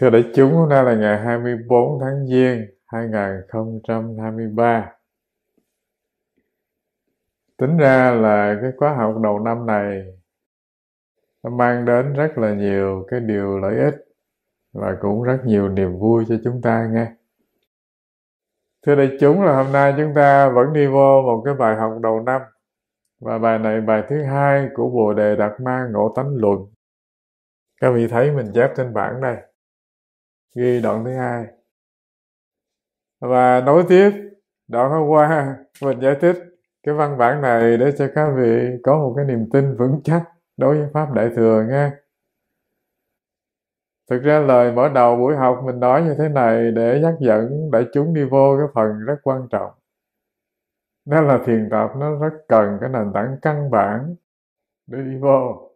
Thưa đại chúng, hôm nay là ngày 24 tháng Giêng 2023. Tính ra là cái khóa học đầu năm này nó mang đến rất là nhiều cái điều lợi ích và cũng rất nhiều niềm vui cho chúng ta nghe. Thưa đại chúng là hôm nay chúng ta vẫn đi vô một cái bài học đầu năm và bài này bài thứ hai của Bồ Đề Đạt Ma Ngộ Tánh Luận. Các vị thấy mình chép trên bảng đây ghi đoạn thứ hai và nối tiếp đoạn hôm qua mình giải thích cái văn bản này để cho các vị có một cái niềm tin vững chắc đối với pháp đại thừa nghe thực ra lời mở đầu buổi học mình nói như thế này để nhắc dẫn đại chúng đi vô cái phần rất quan trọng đó là thiền tập nó rất cần cái nền tảng căn bản để đi vô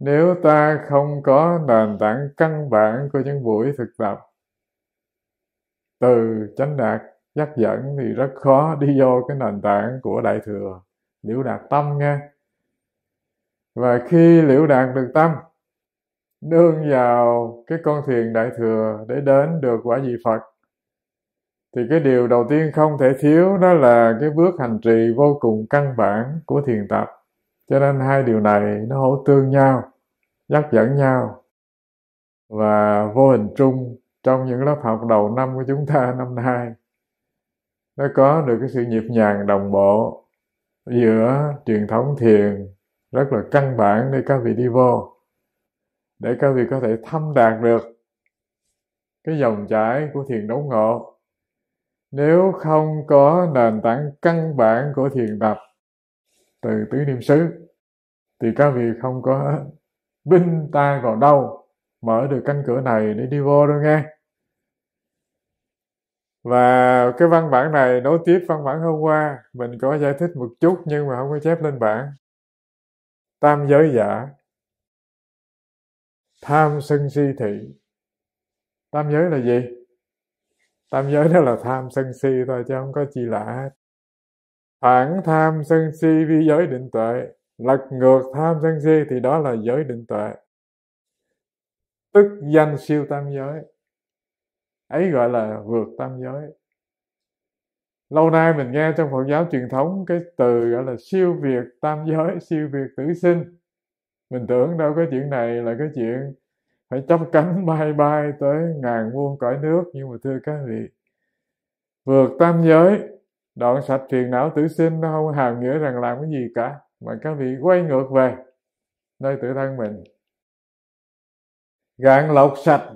nếu ta không có nền tảng căn bản của những buổi thực tập từ chánh đạt dắt dẫn thì rất khó đi vô cái nền tảng của đại thừa liễu đạt tâm nghe và khi liễu đạt được tâm nương vào cái con thuyền đại thừa để đến được quả vị phật thì cái điều đầu tiên không thể thiếu đó là cái bước hành trì vô cùng căn bản của thiền tập cho nên hai điều này nó hỗ tương nhau nhắc dẫn nhau và vô hình chung trong những lớp học đầu năm của chúng ta năm nay nó có được cái sự nhịp nhàng đồng bộ giữa truyền thống thiền rất là căn bản để các vị đi vô để các vị có thể thâm đạt được cái dòng chảy của thiền đấu ngộ nếu không có nền tảng căn bản của thiền tập từ tứ niệm xứ thì các vị không có binh ta vào đâu mở được cánh cửa này để đi vô đâu nghe và cái văn bản này nối tiếp văn bản hôm qua mình có giải thích một chút nhưng mà không có chép lên bản tam giới giả tham sân si thị tam giới là gì tam giới đó là tham sân si thôi chứ không có chi lạ hết phản tham sân si vi giới định tuệ lật ngược tham sân si thì đó là giới định tuệ tức danh siêu tam giới ấy gọi là vượt tam giới lâu nay mình nghe trong phật giáo truyền thống cái từ gọi là siêu việt tam giới siêu việt tử sinh mình tưởng đâu cái chuyện này là cái chuyện phải chấp cánh bay bay tới ngàn muôn cõi nước nhưng mà thưa các vị vượt tam giới đoạn sạch phiền não tử sinh nó không hàm nghĩa rằng làm cái gì cả mà các vị quay ngược về nơi tự thân mình gạn lọc sạch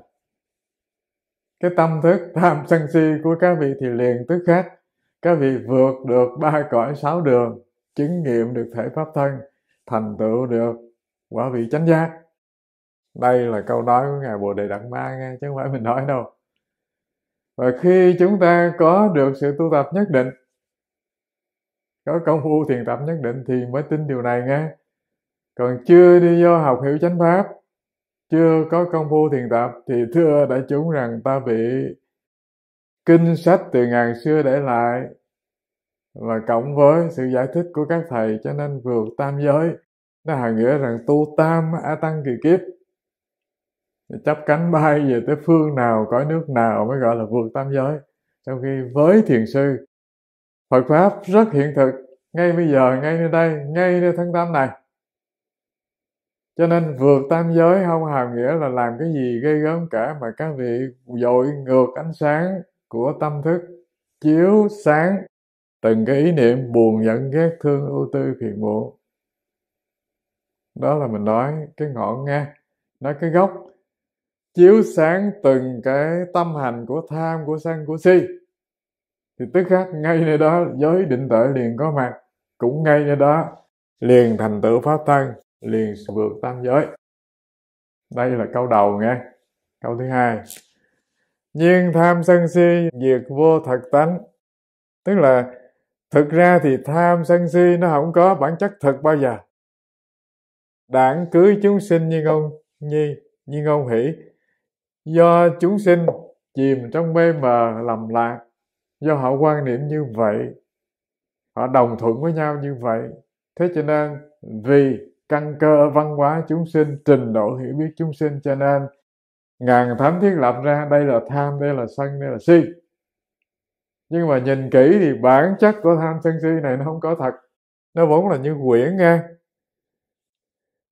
cái tâm thức tham sân si của các vị thì liền tức khác các vị vượt được ba cõi sáu đường chứng nghiệm được thể pháp thân thành tựu được quả vị chánh giác đây là câu nói của ngài bồ đề đặng ma nghe chứ không phải mình nói đâu và khi chúng ta có được sự tu tập nhất định có công phu thiền tập nhất định thì mới tin điều này nghe còn chưa đi vô học hiểu chánh pháp chưa có công phu thiền tập thì thưa đại chúng rằng ta bị kinh sách từ ngàn xưa để lại và cộng với sự giải thích của các thầy cho nên vượt tam giới nó hàm nghĩa rằng tu tam a tăng kỳ kiếp chấp cánh bay về tới phương nào có nước nào mới gọi là vượt tam giới trong khi với thiền sư Phật pháp rất hiện thực ngay bây giờ ngay nơi đây ngay nơi tháng tám này cho nên vượt tam giới không hàm nghĩa là làm cái gì gây gớm cả mà các vị dội ngược ánh sáng của tâm thức chiếu sáng từng cái ý niệm buồn giận ghét thương ưu tư phiền muộn đó là mình nói cái ngọn nghe nói cái gốc chiếu sáng từng cái tâm hành của tham của sân của si thì tức khắc ngay nơi đó giới định tuệ liền có mặt cũng ngay như đó liền thành tựu pháp thân liền vượt tam giới đây là câu đầu nghe câu thứ hai nhiên tham sân si diệt vô thật tánh tức là thực ra thì tham sân si nó không có bản chất thật bao giờ đảng cưới chúng sinh như ông nhi như ông hỷ do chúng sinh chìm trong mê mờ lầm lạc do họ quan niệm như vậy họ đồng thuận với nhau như vậy thế cho nên vì căn cơ văn hóa chúng sinh trình độ hiểu biết chúng sinh cho nên ngàn thánh thiết lập ra đây là tham đây là sân đây là si nhưng mà nhìn kỹ thì bản chất của tham sân si này nó không có thật nó vốn là như quyển nghe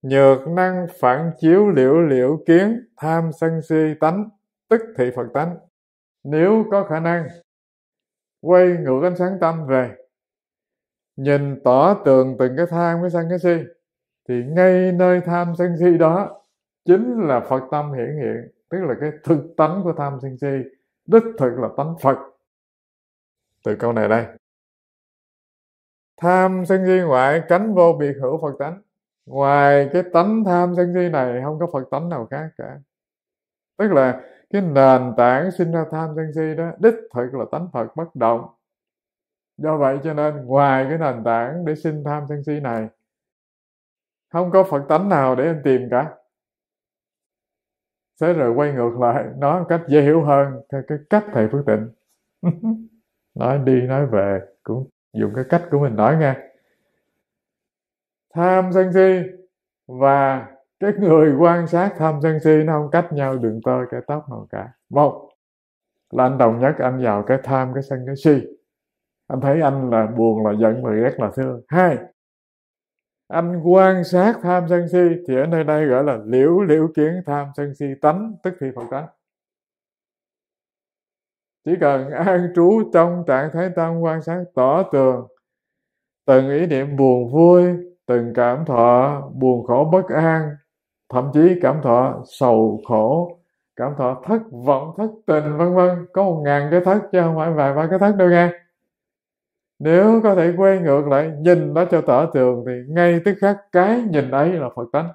nhược năng phản chiếu liễu liễu kiến tham sân si tánh tức thị phật tánh nếu có khả năng quay ngược ánh sáng tâm về nhìn tỏ tường từng cái tham cái sân cái si thì ngay nơi tham sân si đó chính là phật tâm hiển hiện tức là cái thực tánh của tham sân si đích thực là tánh phật từ câu này đây tham sân si ngoại cánh vô biệt hữu phật tánh ngoài cái tánh tham sân si này không có phật tánh nào khác cả tức là cái nền tảng sinh ra tham sân si đó đích thực là tánh phật bất động do vậy cho nên ngoài cái nền tảng để sinh tham sân si này không có phật tánh nào để anh tìm cả thế rồi quay ngược lại nói cách dễ hiểu hơn theo cái cách thầy phước tịnh nói đi nói về cũng dùng cái cách của mình nói nghe tham sân si và cái người quan sát tham sân si nó không cách nhau đường tơ cái tóc nào cả một là anh đồng nhất anh vào cái tham cái sân cái si anh thấy anh là buồn là giận là ghét là thương hai anh quan sát tham sân si thì ở nơi đây gọi là liễu liễu kiến tham sân si tánh tức thì phật tánh chỉ cần an trú trong trạng thái tâm quan sát tỏ tường từng ý niệm buồn vui từng cảm thọ buồn khổ bất an thậm chí cảm thọ sầu khổ cảm thọ thất vọng thất tình vân vân có một ngàn cái thất chứ không phải vài ba cái thất đâu nghe nếu có thể quay ngược lại nhìn nó cho tỏ tường thì ngay tức khắc cái nhìn ấy là phật tánh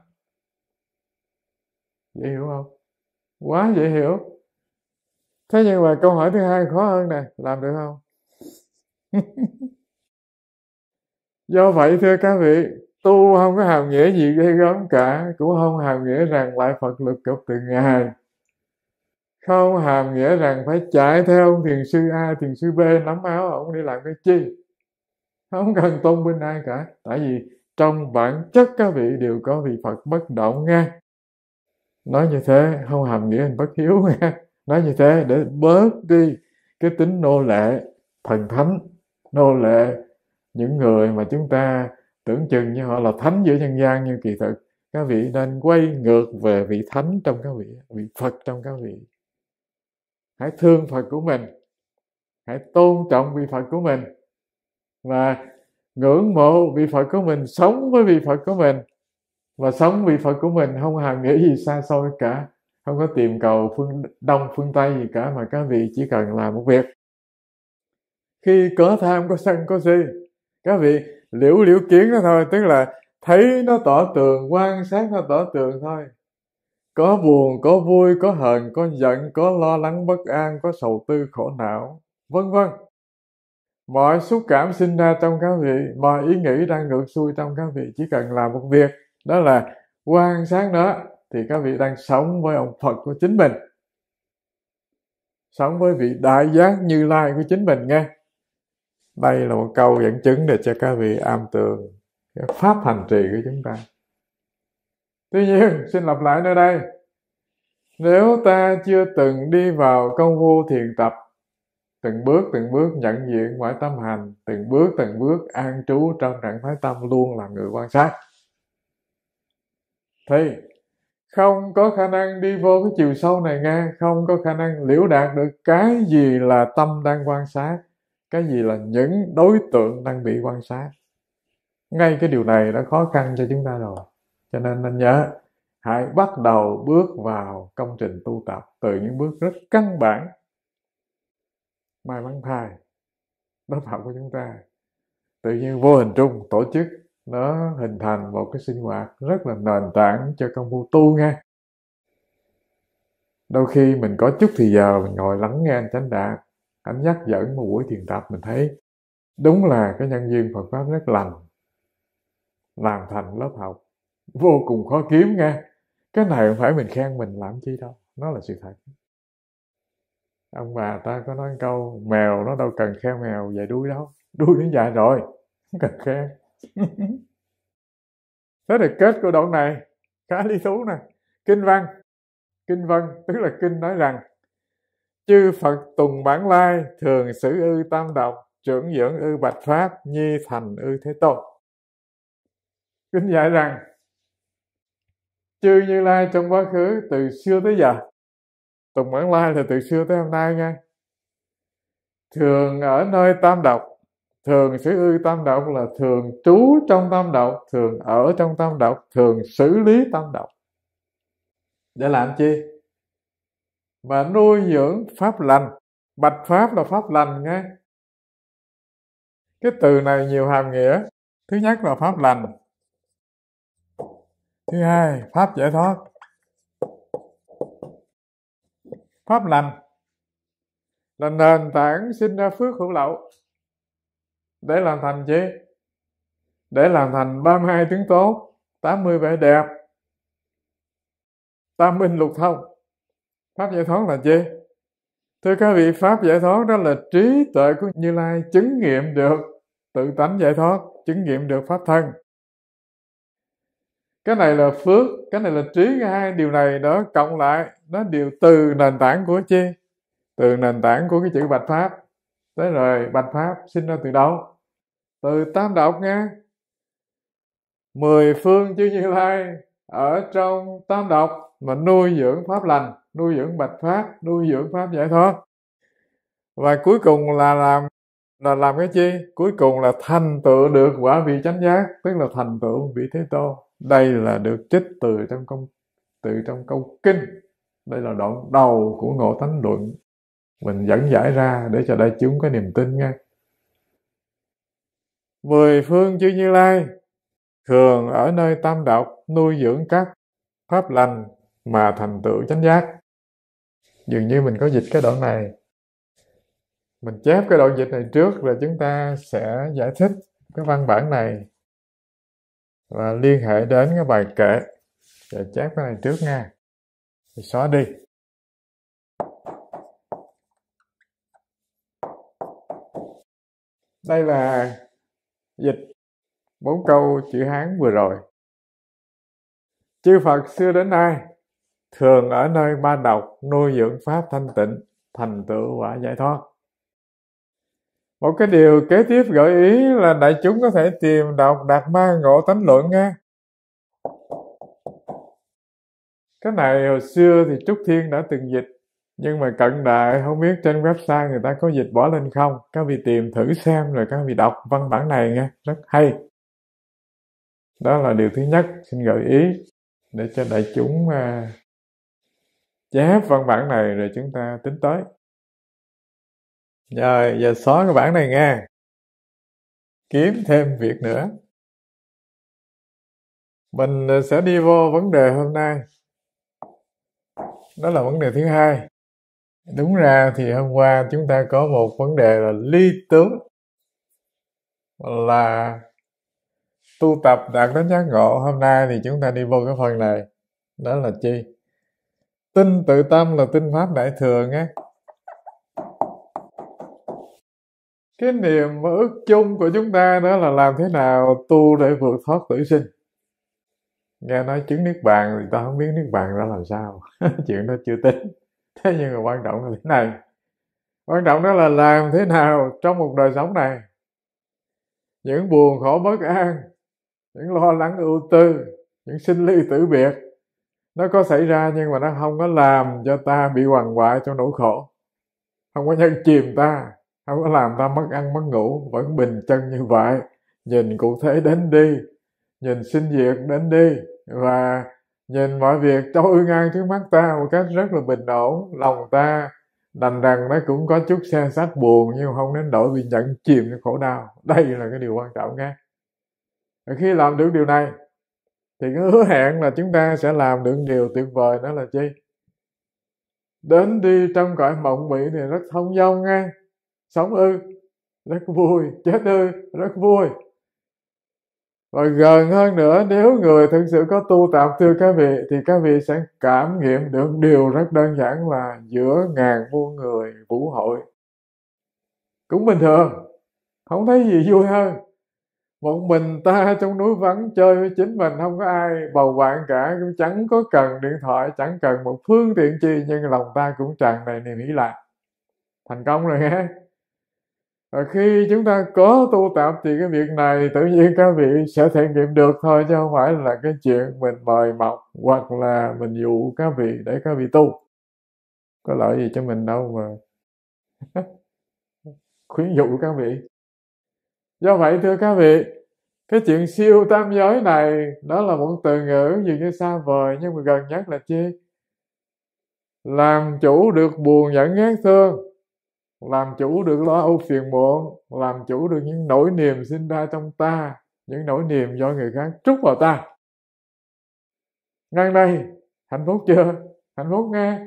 dễ hiểu không quá dễ hiểu thế nhưng mà câu hỏi thứ hai khó hơn nè làm được không do vậy thưa các vị tu không có hàm nghĩa gì gây gớm cả cũng không hàm nghĩa rằng lại phật lực cực từ ngài không hàm nghĩa rằng phải chạy theo ông thiền sư a thiền sư b nắm áo ông đi làm cái chi không cần tôn vinh ai cả tại vì trong bản chất các vị đều có vị phật bất động nghe nói như thế không hàm nghĩa hình bất hiếu nghe nói như thế để bớt đi cái tính nô lệ thần thánh nô lệ những người mà chúng ta tưởng chừng như họ là thánh giữa nhân gian như kỳ thực các vị nên quay ngược về vị thánh trong các vị vị phật trong các vị hãy thương phật của mình hãy tôn trọng vị phật của mình và ngưỡng mộ vị phật của mình sống với vị phật của mình và sống vị phật của mình không hề nghĩ gì xa xôi cả không có tìm cầu phương đông phương tây gì cả mà các vị chỉ cần làm một việc khi có tham có sân có si các vị liễu liễu kiến đó thôi tức là thấy nó tỏ tường quan sát nó tỏ tường thôi có buồn có vui có hờn có giận có lo lắng bất an có sầu tư khổ não vân vân mọi xúc cảm sinh ra trong các vị mọi ý nghĩ đang ngược xuôi trong các vị chỉ cần làm một việc đó là quan sát đó thì các vị đang sống với ông phật của chính mình sống với vị đại giác như lai của chính mình nghe đây là một câu dẫn chứng để cho các vị am tường pháp hành trì của chúng ta Tuy nhiên, xin lặp lại nơi đây, nếu ta chưa từng đi vào công vô thiền tập, từng bước từng bước nhận diện ngoại tâm hành, từng bước từng bước an trú trong trạng thái tâm luôn là người quan sát, thì không có khả năng đi vô cái chiều sâu này nghe, không có khả năng liễu đạt được cái gì là tâm đang quan sát, cái gì là những đối tượng đang bị quan sát. Ngay cái điều này đã khó khăn cho chúng ta rồi cho nên anh nhớ hãy bắt đầu bước vào công trình tu tập từ những bước rất căn bản may mắn thay lớp học của chúng ta tự nhiên vô hình trung tổ chức nó hình thành một cái sinh hoạt rất là nền tảng cho công phu tu nghe đôi khi mình có chút thì giờ mình ngồi lắng nghe anh chánh đạt anh nhắc dẫn một buổi thiền tập mình thấy đúng là cái nhân duyên phật pháp rất lành làm thành lớp học vô cùng khó kiếm nghe cái này không phải mình khen mình làm chi đâu nó là sự thật ông bà ta có nói câu mèo nó đâu cần khen mèo dài đuôi đâu đuôi nó dài rồi không cần khen thế thì kết của đoạn này khá lý thú nè kinh văn kinh văn tức là kinh nói rằng chư phật tùng bản lai thường xử ư tam độc trưởng dưỡng ư bạch pháp nhi thành ư thế tôn kinh dạy rằng chư như lai trong quá khứ từ xưa tới giờ tùng mãn lai là từ xưa tới hôm nay nghe thường ở nơi tam độc thường sử ư tam độc là thường trú trong tam độc thường ở trong tam độc thường xử lý tam độc để làm chi mà nuôi dưỡng pháp lành bạch pháp là pháp lành nghe cái từ này nhiều hàm nghĩa thứ nhất là pháp lành Thứ hai, pháp giải thoát. Pháp lành là nền tảng sinh ra phước hữu lậu để làm thành chi? Để làm thành 32 tướng tốt, 80 vẻ đẹp, tam minh lục thông. Pháp giải thoát là chi? Thưa các vị, Pháp giải thoát đó là trí tuệ của Như Lai chứng nghiệm được tự tánh giải thoát, chứng nghiệm được Pháp thân cái này là phước cái này là trí cái hai điều này đó cộng lại nó đều từ nền tảng của chi từ nền tảng của cái chữ bạch pháp tới rồi bạch pháp sinh ra từ đâu từ tam độc nghe mười phương chư như lai ở trong tam độc mà nuôi dưỡng pháp lành nuôi dưỡng bạch pháp nuôi dưỡng pháp giải thoát và cuối cùng là làm là làm cái chi cuối cùng là thành tựu được quả vị chánh giác tức là thành tựu vị thế tôn đây là được trích từ trong công từ trong câu kinh đây là đoạn đầu của ngộ thánh luận mình dẫn giải ra để cho đại chúng có niềm tin nghe mười phương chư như lai thường ở nơi tam đạo nuôi dưỡng các pháp lành mà thành tựu chánh giác dường như mình có dịch cái đoạn này mình chép cái đoạn dịch này trước rồi chúng ta sẽ giải thích cái văn bản này và liên hệ đến cái bài kệ để chép cái này trước nha thì xóa đi đây là dịch bốn câu chữ hán vừa rồi chư phật xưa đến nay thường ở nơi ba độc nuôi dưỡng pháp thanh tịnh thành tựu quả giải thoát một cái điều kế tiếp gợi ý là đại chúng có thể tìm đọc đạt ma ngộ tánh luận nghe cái này hồi xưa thì trúc thiên đã từng dịch nhưng mà cận đại không biết trên website người ta có dịch bỏ lên không các vị tìm thử xem rồi các vị đọc văn bản này nghe rất hay đó là điều thứ nhất xin gợi ý để cho đại chúng uh, chép văn bản này rồi chúng ta tính tới rồi giờ xóa cái bản này nghe kiếm thêm việc nữa mình ờ, sẽ đi vô vấn đề hôm nay đó là vấn đề thứ hai đúng ra thì hôm qua chúng ta có một vấn đề là ly tướng là tu tập đạt đến giác ngộ hôm nay thì chúng ta đi vô cái phần này đó là chi tin tự tâm là tinh pháp đại thừa nghe cái niềm ước chung của chúng ta đó là làm thế nào tu để vượt thoát tử sinh nghe nói chứng niết bàn thì ta không biết niết bàn ra làm sao chuyện đó chưa tính thế nhưng mà quan trọng là thế này quan trọng đó là làm thế nào trong một đời sống này những buồn khổ bất an những lo lắng ưu tư những sinh ly tử biệt nó có xảy ra nhưng mà nó không có làm cho ta bị hoàng hoại trong nỗi khổ không có nhân chìm ta không có làm ta mất ăn mất ngủ vẫn bình chân như vậy nhìn cụ thể đến đi nhìn sinh diệt đến đi và nhìn mọi việc trôi ngang trước mắt ta một cách rất là bình ổn lòng ta đành rằng nó cũng có chút xe sát buồn nhưng không đến đổi bị nhận chìm trong khổ đau đây là cái điều quan trọng nghe và khi làm được điều này thì cái hứa hẹn là chúng ta sẽ làm được điều tuyệt vời đó là chi đến đi trong cõi mộng mị này rất thông dong nghe sống ư rất vui chết ư rất vui và gần hơn nữa nếu người thực sự có tu tập thưa các vị thì các vị sẽ cảm nghiệm được điều rất đơn giản là giữa ngàn muôn người vũ hội cũng bình thường không thấy gì vui hơn một mình ta trong núi vắng chơi với chính mình không có ai bầu bạn cả cũng chẳng có cần điện thoại chẳng cần một phương tiện chi nhưng lòng ta cũng tràn đầy niềm hỷ lạc thành công rồi nghe à, khi chúng ta có tu tập thì cái việc này tự nhiên các vị sẽ thể nghiệm được thôi chứ không phải là cái chuyện mình mời mọc hoặc là mình dụ các vị để các vị tu có lợi gì cho mình đâu mà khuyến dụ các vị do vậy thưa các vị cái chuyện siêu tam giới này đó là một từ ngữ dường như xa vời nhưng mà gần nhất là chi làm chủ được buồn giận ghét thương làm chủ được lo âu phiền muộn làm chủ được những nỗi niềm sinh ra trong ta những nỗi niềm do người khác trút vào ta ngay đây hạnh phúc chưa hạnh phúc nghe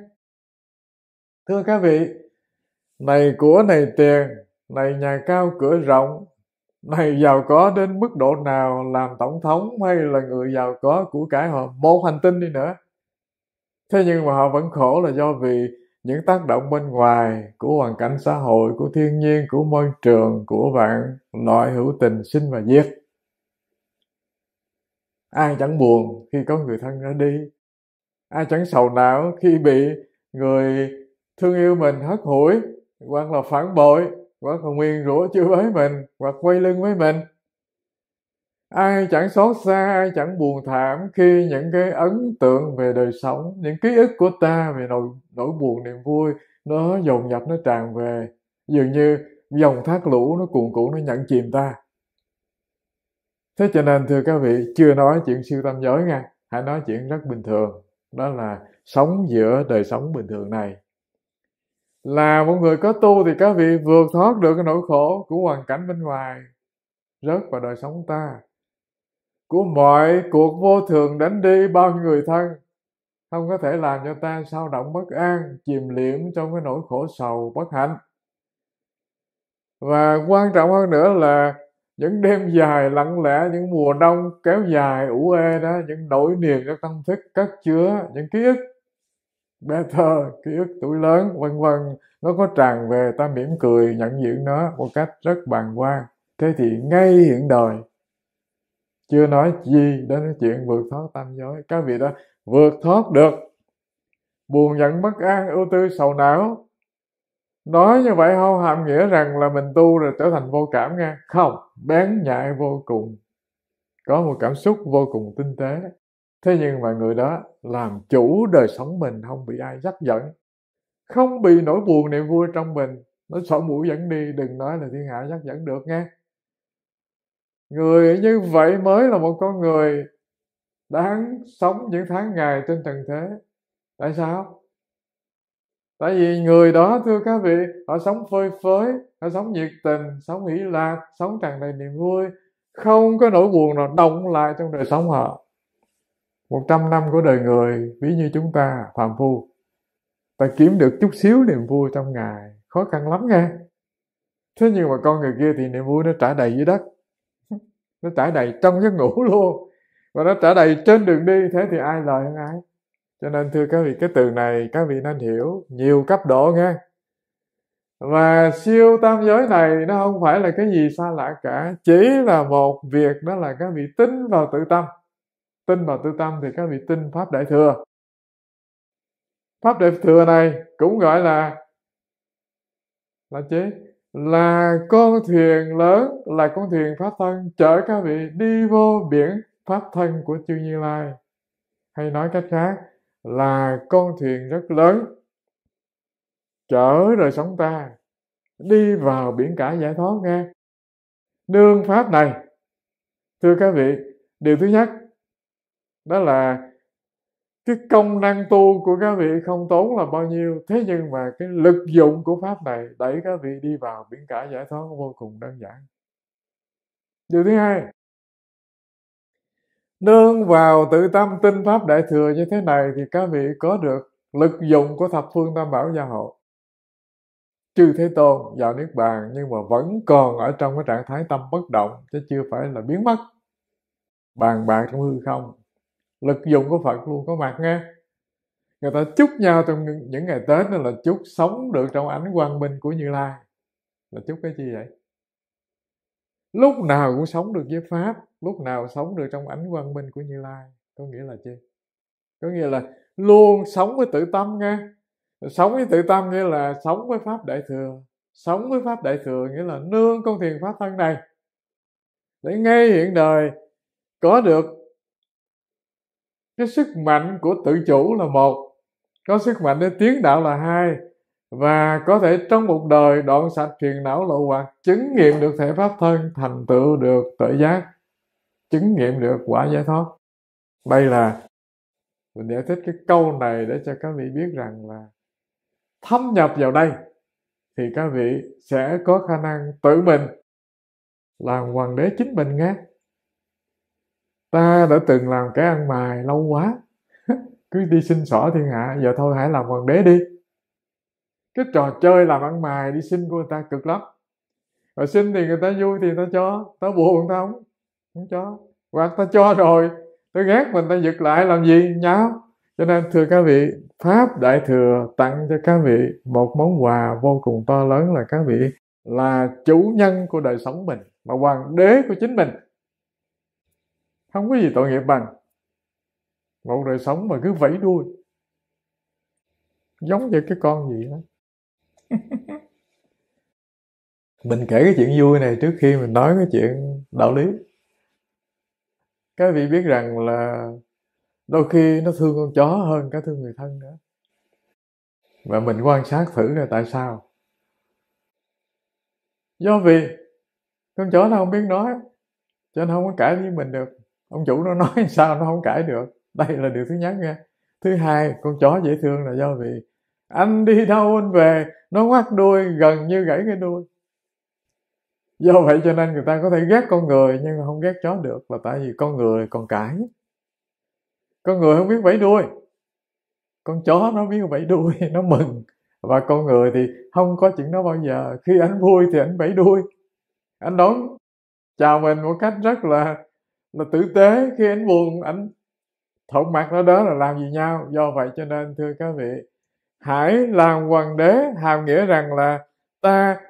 thưa các vị này của này tiền này nhà cao cửa rộng này giàu có đến mức độ nào làm tổng thống hay là người giàu có của cả họ một hành tinh đi nữa thế nhưng mà họ vẫn khổ là do vì những tác động bên ngoài của hoàn cảnh xã hội của thiên nhiên của môi trường của bạn loại hữu tình sinh và diệt ai chẳng buồn khi có người thân ra đi ai chẳng sầu não khi bị người thương yêu mình hất hủi hoặc là phản bội hoặc là nguyên rủa chưa với mình hoặc quay lưng với mình ai chẳng xót xa ai chẳng buồn thảm khi những cái ấn tượng về đời sống những ký ức của ta về nỗi nỗi buồn niềm vui nó dồn dập nó tràn về dường như dòng thác lũ nó cuồn cuộn nó nhận chìm ta thế cho nên thưa các vị chưa nói chuyện siêu tâm giới nha hãy nói chuyện rất bình thường đó là sống giữa đời sống bình thường này là một người có tu thì các vị vượt thoát được cái nỗi khổ của hoàn cảnh bên ngoài rớt vào đời sống ta của mọi cuộc vô thường đánh đi bao nhiêu người thân không có thể làm cho ta sao động bất an chìm liễm trong cái nỗi khổ sầu bất hạnh và quan trọng hơn nữa là những đêm dài lặng lẽ những mùa đông kéo dài ủ ê đó những nỗi niềm trong tâm thức cất chứa những ký ức bé thơ ký ức tuổi lớn vân vân nó có tràn về ta mỉm cười nhận diện nó một cách rất bàng quan thế thì ngay hiện đời chưa nói gì đến chuyện vượt thoát tam giới các vị đó vượt thoát được buồn giận bất an ưu tư sầu não nói như vậy không hàm nghĩa rằng là mình tu rồi trở thành vô cảm nghe không bén nhạy vô cùng có một cảm xúc vô cùng tinh tế thế nhưng mà người đó làm chủ đời sống mình không bị ai dắt dẫn không bị nỗi buồn niềm vui trong mình nó sở mũi dẫn đi đừng nói là thiên hạ dắt dẫn được nghe người như vậy mới là một con người đáng sống những tháng ngày trên trần thế tại sao tại vì người đó thưa các vị họ sống phơi phới họ sống nhiệt tình sống hỷ lạc sống tràn đầy niềm vui không có nỗi buồn nào động lại trong đời sống họ một trăm năm của đời người ví như chúng ta phàm phu ta kiếm được chút xíu niềm vui trong ngày khó khăn lắm nghe thế nhưng mà con người kia thì niềm vui nó trả đầy dưới đất nó trải đầy trong giấc ngủ luôn và nó trải đầy trên đường đi thế thì ai lời hơn ai cho nên thưa các vị cái từ này các vị nên hiểu nhiều cấp độ nghe và siêu tam giới này nó không phải là cái gì xa lạ cả chỉ là một việc đó là các vị tin vào tự tâm tin vào tự tâm thì các vị tin pháp đại thừa pháp đại thừa này cũng gọi là là chế là con thuyền lớn là con thuyền pháp thân chở các vị đi vô biển pháp thân của chư như lai hay nói cách khác là con thuyền rất lớn chở đời sống ta đi vào biển cả giải thoát nghe nương pháp này thưa các vị điều thứ nhất đó là cái công năng tu của các vị không tốn là bao nhiêu thế nhưng mà cái lực dụng của pháp này đẩy các vị đi vào biển cả giải thoát vô cùng đơn giản điều thứ hai nương vào tự tâm tinh pháp đại thừa như thế này thì các vị có được lực dụng của thập phương tam bảo gia hộ chư thế tôn vào niết bàn nhưng mà vẫn còn ở trong cái trạng thái tâm bất động chứ chưa phải là biến mất bàn bạc trong hư không lực dụng của phật luôn có mặt nghe người ta chúc nhau trong những ngày tết nên là chúc sống được trong ánh quang minh của như lai là chúc cái gì vậy lúc nào cũng sống được với pháp lúc nào sống được trong ánh quang minh của như lai có nghĩa là chi có nghĩa là luôn sống với tự tâm nghe sống với tự tâm nghĩa là sống với pháp đại thừa sống với pháp đại thừa nghĩa là nương con thiền pháp thân này để ngay hiện đời có được cái sức mạnh của tự chủ là một có sức mạnh để tiến đạo là hai và có thể trong một đời đoạn sạch phiền não lộ hoặc chứng nghiệm được thể pháp thân thành tựu được tự giác chứng nghiệm được quả giải thoát đây là mình giải thích cái câu này để cho các vị biết rằng là thâm nhập vào đây thì các vị sẽ có khả năng tự mình làm hoàng đế chính mình nghe ta đã từng làm cái ăn mài lâu quá cứ đi xin xỏ thiên hạ giờ thôi hãy làm hoàng đế đi cái trò chơi làm ăn mài đi xin của người ta cực lắm rồi xin thì người ta vui thì người ta cho ta buồn ta không không cho hoặc ta cho rồi ta ghét mình ta giật lại làm gì nháo cho nên thưa các vị pháp đại thừa tặng cho các vị một món quà vô cùng to lớn là các vị là chủ nhân của đời sống mình mà hoàng đế của chính mình không có gì tội nghiệp bằng một đời sống mà cứ vẫy đuôi giống như cái con gì đó mình kể cái chuyện vui này trước khi mình nói cái chuyện đạo lý các vị biết rằng là đôi khi nó thương con chó hơn cả thương người thân nữa và mình quan sát thử là tại sao do vì con chó nó không biết nói cho nên không có cãi với mình được ông chủ nó nói sao nó không cãi được đây là điều thứ nhất nha thứ hai con chó dễ thương là do vì anh đi đâu anh về nó ngoắt đuôi gần như gãy cái đuôi do vậy cho nên người ta có thể ghét con người nhưng không ghét chó được là tại vì con người còn cãi con người không biết vẫy đuôi con chó nó biết vẫy đuôi nó mừng và con người thì không có chuyện đó bao giờ khi anh vui thì anh vẫy đuôi anh đón chào mình một cách rất là là tử tế khi anh buồn anh thổn mặt nó đó là làm gì nhau do vậy cho nên thưa các vị hãy làm hoàng đế hàm nghĩa rằng là ta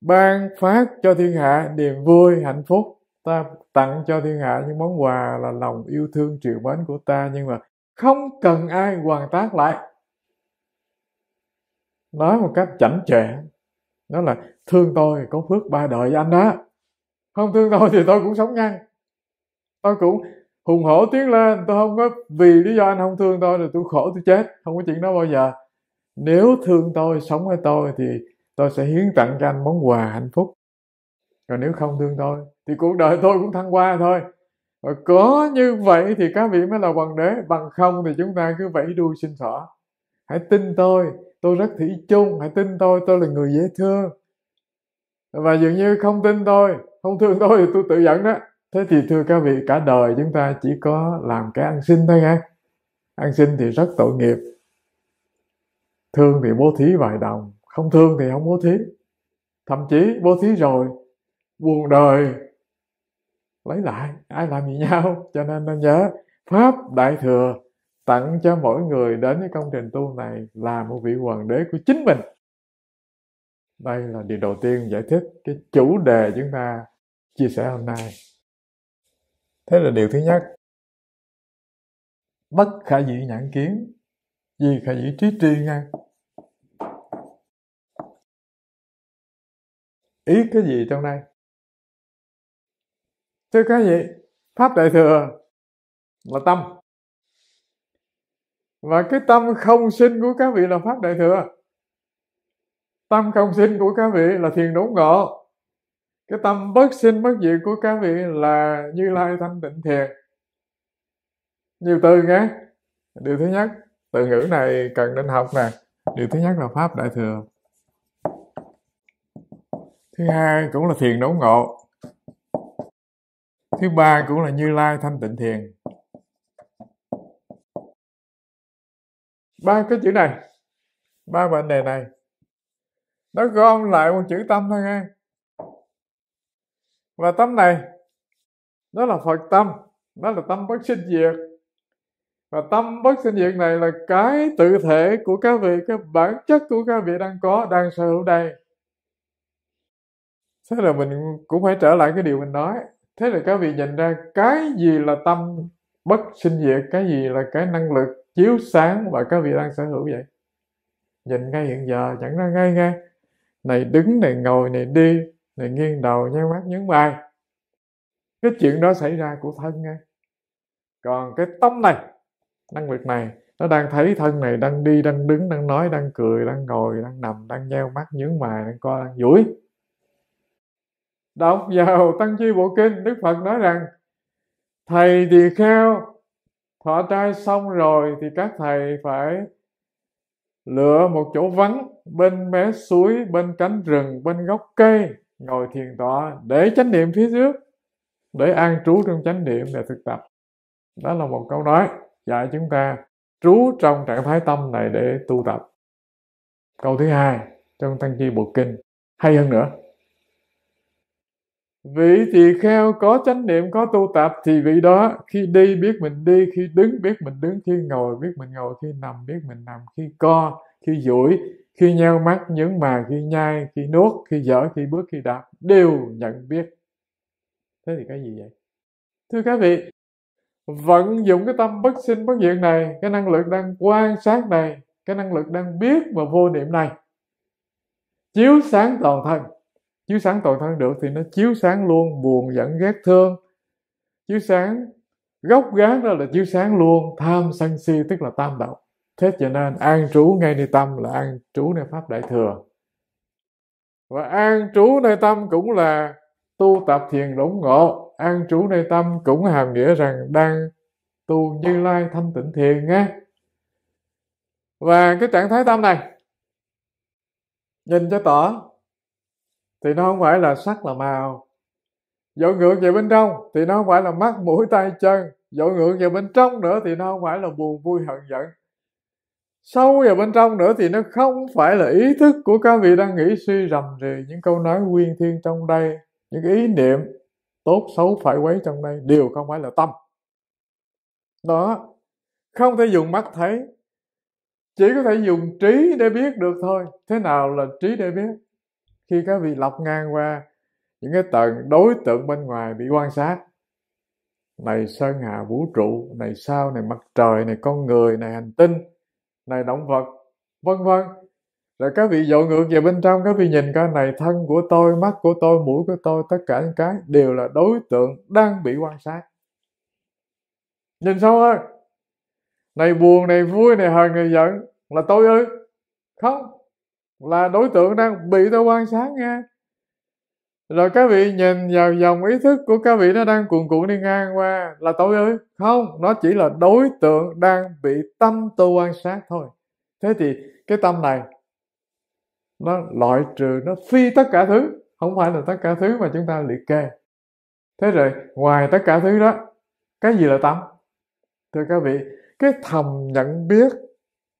ban phát cho thiên hạ niềm vui hạnh phúc ta tặng cho thiên hạ những món quà là lòng yêu thương triệu mến của ta nhưng mà không cần ai hoàn tác lại nói một cách chảnh chệ đó là thương tôi có phước ba đời với anh đó không thương tôi thì tôi cũng sống ngang tôi cũng hùng hổ tiếng lên tôi không có vì lý do anh không thương tôi thì tôi khổ tôi chết không có chuyện đó bao giờ nếu thương tôi sống với tôi thì tôi sẽ hiến tặng cho anh món quà hạnh phúc còn nếu không thương tôi thì cuộc đời tôi cũng thăng qua thôi và có như vậy thì các vị mới là hoàng đế bằng không thì chúng ta cứ vẫy đuôi xin xỏ hãy tin tôi tôi rất thủy chung hãy tin tôi tôi là người dễ thương và dường như không tin tôi không thương tôi thì tôi tự giận đó thế thì thưa các vị cả đời chúng ta chỉ có làm cái ăn xin thôi nghe ăn xin thì rất tội nghiệp thương thì bố thí vài đồng không thương thì không bố thí thậm chí bố thí rồi buồn đời lấy lại ai làm gì nhau cho nên nên nhớ pháp đại thừa tặng cho mỗi người đến cái công trình tu này là một vị hoàng đế của chính mình đây là điều đầu tiên giải thích cái chủ đề chúng ta chia sẻ hôm nay thế là điều thứ nhất bất khả dĩ nhãn kiến vì khả dĩ trí tri nha ý cái gì trong đây chứ cái gì pháp đại thừa là tâm và cái tâm không sinh của các vị là pháp đại thừa tâm không sinh của các vị là thiền đốn ngộ cái tâm bất sinh bất diệt của các vị là như lai thanh tịnh thiền nhiều từ nghe điều thứ nhất từ ngữ này cần nên học nè điều thứ nhất là pháp đại thừa thứ hai cũng là thiền đấu ngộ thứ ba cũng là như lai thanh tịnh thiền ba cái chữ này ba mệnh đề này nó gom lại một chữ tâm thôi nghe và tâm này nó là phật tâm nó là tâm bất sinh diệt và tâm bất sinh diệt này là cái tự thể của các vị cái bản chất của các vị đang có đang sở hữu đây thế là mình cũng phải trở lại cái điều mình nói thế là các vị nhìn ra cái gì là tâm bất sinh diệt cái gì là cái năng lực chiếu sáng và các vị đang sở hữu vậy nhìn ngay hiện giờ nhận ra ngay ngay này đứng này ngồi này đi này nghiêng đầu nháy mắt nhấn vai cái chuyện đó xảy ra của thân nghe, còn cái tâm này năng lực này nó đang thấy thân này đang đi đang đứng đang nói đang cười đang ngồi đang nằm đang nheo mắt nhướng mày đang co đang duỗi đọc vào tăng chi bộ kinh đức phật nói rằng thầy tỳ kheo thọ trai xong rồi thì các thầy phải lựa một chỗ vắng bên mé suối bên cánh rừng bên gốc cây ngồi thiền tọa để chánh niệm phía trước để an trú trong chánh niệm để thực tập đó là một câu nói dạy chúng ta trú trong trạng thái tâm này để tu tập câu thứ hai trong tăng chi bộ kinh hay hơn nữa vị tỳ kheo có chánh niệm có tu tập thì vị đó khi đi biết mình đi khi đứng biết mình đứng khi ngồi biết mình ngồi khi nằm biết mình nằm khi co khi duỗi khi nheo mắt những mà khi nhai khi nuốt khi dở khi bước khi đạp đều nhận biết thế thì cái gì vậy thưa các vị vận dụng cái tâm bất sinh bất diệt này cái năng lực đang quan sát này cái năng lực đang biết và vô niệm này chiếu sáng toàn thân chiếu sáng toàn thân được thì nó chiếu sáng luôn buồn giận ghét thương chiếu sáng gốc gác đó là chiếu sáng luôn tham sân si tức là tam đạo thế cho nên an trú ngay nơi tâm là an trú nơi pháp đại thừa và an trú nơi tâm cũng là tu tập thiền đốn ngộ an trú nơi tâm cũng hàm nghĩa rằng đang tu như lai thanh tịnh thiền nghe và cái trạng thái tâm này nhìn cho tỏ thì nó không phải là sắc là màu dội ngược về bên trong thì nó không phải là mắt mũi tay chân dội ngược về bên trong nữa thì nó không phải là buồn vui hận giận sâu vào bên trong nữa thì nó không phải là ý thức của các vị đang nghĩ suy rầm rì những câu nói nguyên thiên trong đây những ý niệm tốt xấu phải quấy trong đây đều không phải là tâm đó không thể dùng mắt thấy chỉ có thể dùng trí để biết được thôi thế nào là trí để biết khi các vị lọc ngang qua những cái tầng đối tượng bên ngoài bị quan sát này sơn hà vũ trụ này sao này mặt trời này con người này hành tinh này động vật vân vân rồi các vị dội ngược về bên trong các vị nhìn coi này thân của tôi mắt của tôi mũi của tôi tất cả những cái đều là đối tượng đang bị quan sát nhìn sâu hơn này buồn này vui này hờn này giận là tôi ư không là đối tượng đang bị tôi quan sát nha rồi các vị nhìn vào dòng ý thức của các vị nó đang cuồn cuộn đi ngang qua là tội ơi không nó chỉ là đối tượng đang bị tâm tu quan sát thôi thế thì cái tâm này nó loại trừ nó phi tất cả thứ không phải là tất cả thứ mà chúng ta liệt kê thế rồi ngoài tất cả thứ đó cái gì là tâm thưa các vị cái thầm nhận biết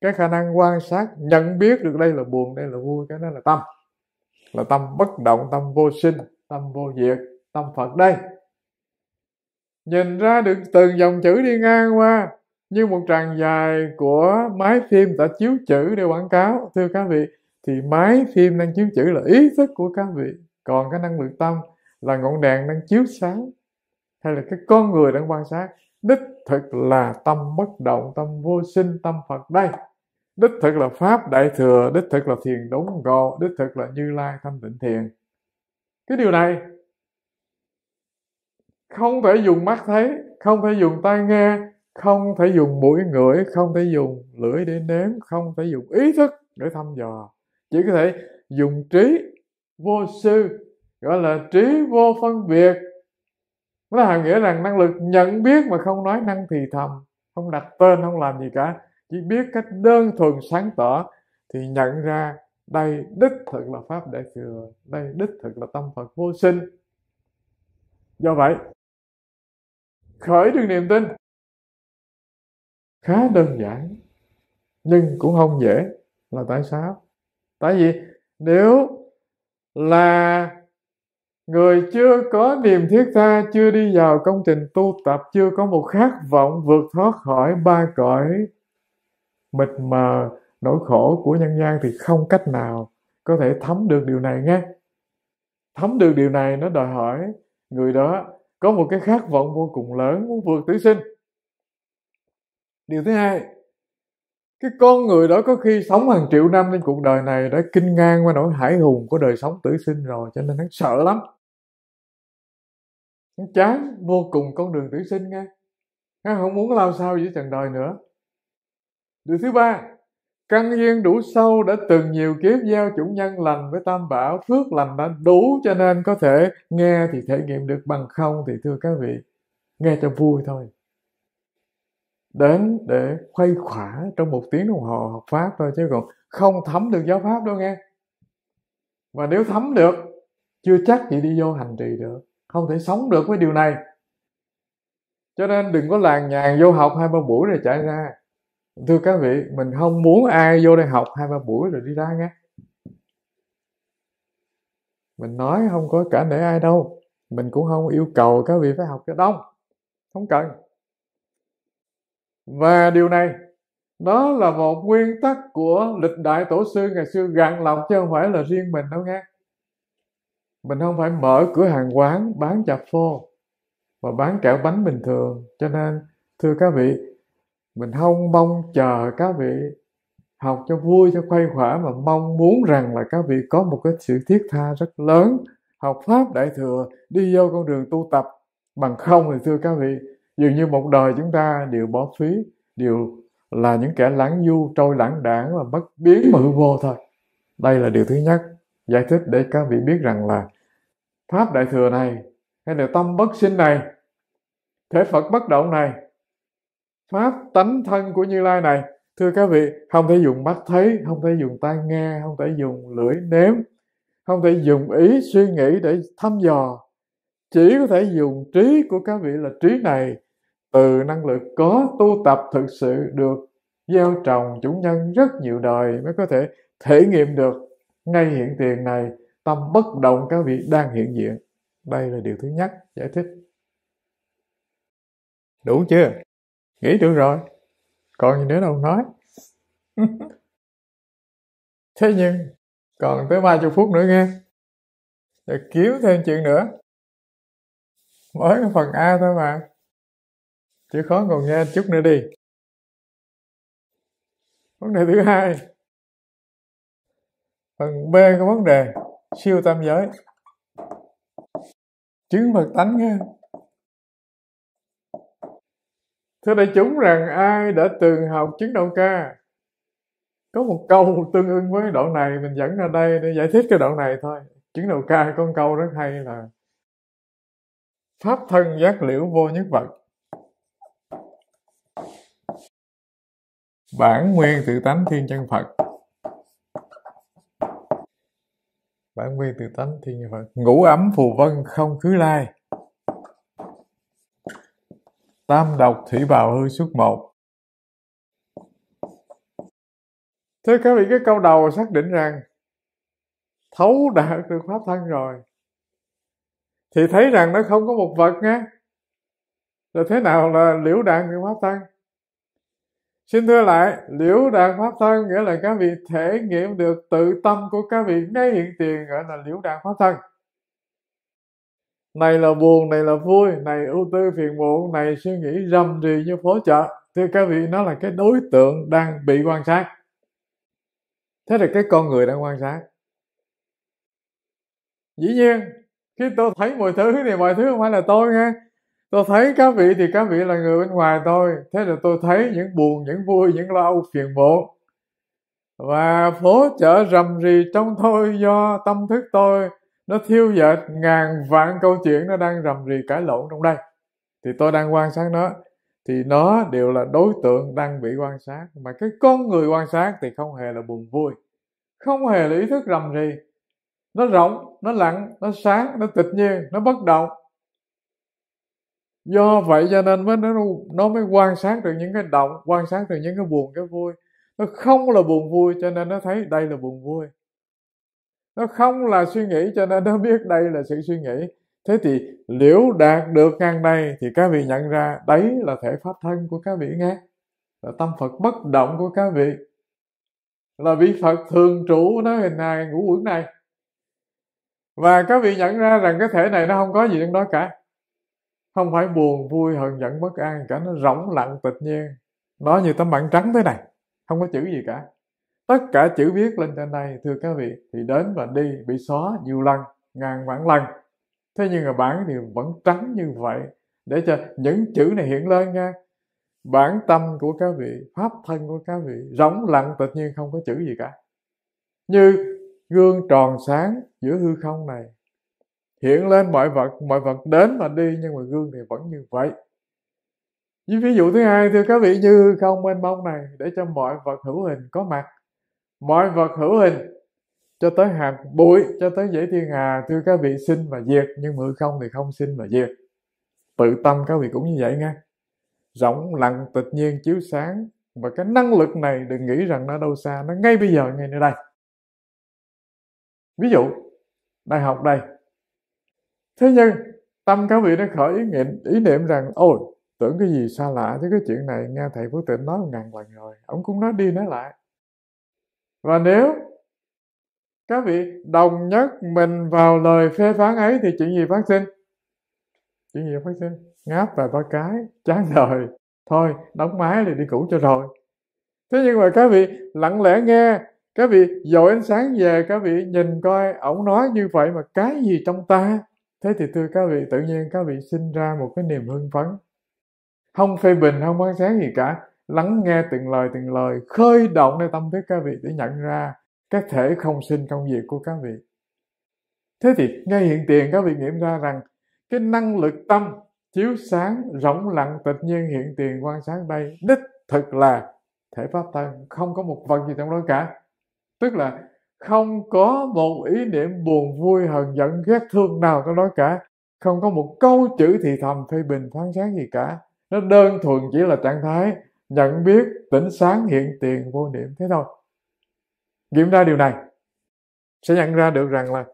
cái khả năng quan sát nhận biết được đây là buồn đây là vui cái đó là tâm là tâm bất động tâm vô sinh tâm vô diệt tâm phật đây nhìn ra được từng dòng chữ đi ngang qua như một tràng dài của máy phim đã chiếu chữ để quảng cáo thưa các vị thì máy phim đang chiếu chữ là ý thức của các vị còn cái năng lượng tâm là ngọn đèn đang chiếu sáng hay là cái con người đang quan sát đích thực là tâm bất động tâm vô sinh tâm phật đây đích thực là pháp đại thừa đích thực là thiền đốn ngộ đích thực là như lai thanh tịnh thiền cái điều này không thể dùng mắt thấy không thể dùng tai nghe không thể dùng mũi ngửi không thể dùng lưỡi để nếm không thể dùng ý thức để thăm dò chỉ có thể dùng trí vô sư gọi là trí vô phân biệt nó hàm nghĩa rằng năng lực nhận biết mà không nói năng thì thầm không đặt tên không làm gì cả chỉ biết cách đơn thuần sáng tỏ thì nhận ra đây đích thực là pháp đại thừa đây đích thực là tâm phật vô sinh do vậy khởi được niềm tin khá đơn giản nhưng cũng không dễ là tại sao tại vì nếu là người chưa có niềm thiết tha chưa đi vào công trình tu tập chưa có một khát vọng vượt thoát khỏi ba cõi mịt mờ nỗi khổ của nhân gian thì không cách nào có thể thấm được điều này nghe thấm được điều này nó đòi hỏi người đó có một cái khát vọng vô cùng lớn muốn vượt tử sinh điều thứ hai cái con người đó có khi sống hàng triệu năm trên cuộc đời này đã kinh ngang qua nỗi hải hùng của đời sống tử sinh rồi cho nên hắn sợ lắm hắn chán vô cùng con đường tử sinh nghe hắn không muốn lao sao giữa trần đời nữa điều thứ ba căn duyên đủ sâu đã từng nhiều kiếp giao chủng nhân lành với tam bảo phước lành đã đủ cho nên có thể nghe thì thể nghiệm được bằng không thì thưa các vị nghe cho vui thôi đến để khuây khỏa trong một tiếng đồng hồ học pháp thôi chứ còn không thấm được giáo pháp đâu nghe và nếu thấm được chưa chắc chị đi vô hành trì được không thể sống được với điều này cho nên đừng có làng nhàng vô học hai ba buổi rồi chạy ra thưa các vị mình không muốn ai vô đây học hai ba buổi rồi đi ra nghe mình nói không có cả nể ai đâu mình cũng không yêu cầu các vị phải học cho đông không cần và điều này đó là một nguyên tắc của lịch đại tổ sư ngày xưa gạn lọc chứ không phải là riêng mình đâu nghe mình không phải mở cửa hàng quán bán chà phô và bán kẹo bánh bình thường cho nên thưa các vị mình không mong chờ các vị học cho vui cho khuây khỏa mà mong muốn rằng là các vị có một cái sự thiết tha rất lớn học pháp đại thừa đi vô con đường tu tập bằng không thì thưa các vị dường như một đời chúng ta đều bỏ phí đều là những kẻ lãng du trôi lãng đảng và bất biến mà hư vô thôi đây là điều thứ nhất giải thích để các vị biết rằng là pháp đại thừa này hay là tâm bất sinh này thế phật bất động này pháp tánh thân của Như Lai này thưa các vị không thể dùng mắt thấy không thể dùng tai nghe không thể dùng lưỡi nếm không thể dùng ý suy nghĩ để thăm dò chỉ có thể dùng trí của các vị là trí này từ năng lực có tu tập thực sự được gieo trồng chủ nhân rất nhiều đời mới có thể thể nghiệm được ngay hiện tiền này tâm bất động các vị đang hiện diện đây là điều thứ nhất giải thích đủ chưa nghĩ được rồi còn gì nữa đâu nói thế nhưng còn tới ba chục phút nữa nghe rồi kiếm thêm chuyện nữa mới cái phần a thôi mà chịu khó còn nghe chút nữa đi vấn đề thứ hai phần b của vấn đề siêu tam giới chứng phật tánh nghe thưa đại chúng rằng ai đã từng học chứng đạo ca có một câu tương ứng với đoạn này mình dẫn ra đây để giải thích cái đoạn này thôi chứng đạo ca có một câu rất hay là pháp thân giác liễu vô nhất vật bản nguyên tự tánh thiên chân phật bản nguyên tự tánh thiên chân phật ngũ ấm phù vân không khứ lai tam độc thủy bào hư xuất một thế các vị cái câu đầu xác định rằng thấu đạt được pháp thân rồi thì thấy rằng nó không có một vật nghe. rồi thế nào là liễu đạt được pháp thân xin thưa lại liễu đạt pháp thân nghĩa là các vị thể nghiệm được tự tâm của các vị ngay hiện tiền gọi là liễu đạt pháp thân này là buồn này là vui này ưu tư phiền muộn này suy nghĩ rầm rì như phố chợ thì các vị nó là cái đối tượng đang bị quan sát thế là cái con người đang quan sát dĩ nhiên khi tôi thấy mọi thứ thì mọi thứ không phải là tôi nghe tôi thấy các vị thì các vị là người bên ngoài tôi thế là tôi thấy những buồn những vui những lo âu phiền muộn và phố chợ rầm rì trong tôi do tâm thức tôi nó thiêu dệt ngàn vạn câu chuyện nó đang rầm rì cãi lộn trong đây thì tôi đang quan sát nó thì nó đều là đối tượng đang bị quan sát mà cái con người quan sát thì không hề là buồn vui không hề là ý thức rầm rì nó rộng nó lặng nó sáng nó tịch nhiên nó bất động do vậy cho nên mới nó, nó mới quan sát được những cái động quan sát được những cái buồn cái vui nó không là buồn vui cho nên nó thấy đây là buồn vui nó không là suy nghĩ cho nên nó biết đây là sự suy nghĩ thế thì liễu đạt được ngang đây thì các vị nhận ra đấy là thể pháp thân của các vị nghe là tâm phật bất động của các vị là vị phật thường trụ nó hình này ngũ uẩn này và các vị nhận ra rằng cái thể này nó không có gì trong đó cả không phải buồn vui hờn giận bất an cả nó rỗng lặng tịch nhiên nó như tấm bản trắng thế này không có chữ gì cả tất cả chữ viết lên trên đây thưa các vị thì đến và đi bị xóa nhiều lần ngàn vạn lần thế nhưng mà bản thì vẫn trắng như vậy để cho những chữ này hiện lên nha bản tâm của các vị pháp thân của các vị rỗng lặng tự nhiên không có chữ gì cả như gương tròn sáng giữa hư không này hiện lên mọi vật mọi vật đến và đi nhưng mà gương thì vẫn như vậy như ví dụ thứ hai thưa các vị như hư không bên bông này để cho mọi vật hữu hình có mặt mọi vật hữu hình cho tới hạt bụi cho tới dãy thiên hà thưa các vị sinh và diệt nhưng hư không thì không sinh và diệt tự tâm các vị cũng như vậy nghe rộng lặng tự nhiên chiếu sáng và cái năng lực này đừng nghĩ rằng nó đâu xa nó ngay bây giờ ngay nơi đây ví dụ đại học đây thế nhưng tâm các vị nó khởi ý niệm ý niệm rằng ôi tưởng cái gì xa lạ chứ cái chuyện này nghe thầy Phước Tịnh nói một ngàn lần rồi ông cũng nói đi nói lại và nếu các vị đồng nhất mình vào lời phê phán ấy thì chuyện gì phát sinh chuyện gì phát sinh ngáp vài ba cái chán đời thôi đóng máy thì đi ngủ cho rồi thế nhưng mà các vị lặng lẽ nghe các vị dội ánh sáng về các vị nhìn coi ổng nói như vậy mà cái gì trong ta thế thì thưa các vị tự nhiên các vị sinh ra một cái niềm hưng phấn không phê bình không quan sát gì cả lắng nghe từng lời từng lời khơi động nơi tâm thức các vị để nhận ra các thể không sinh công việc của các vị thế thì ngay hiện tiền các vị nghiệm ra rằng cái năng lực tâm chiếu sáng rộng lặng tịch nhiên hiện tiền quan sáng đây đích thực là thể pháp thân không có một vật gì trong đó cả tức là không có một ý niệm buồn vui hờn giận ghét thương nào trong đó cả không có một câu chữ thì thầm phê bình phán sáng gì cả nó đơn thuần chỉ là trạng thái nhận biết tỉnh sáng hiện tiền vô niệm thế thôi nghiệm ra điều này sẽ nhận ra được rằng là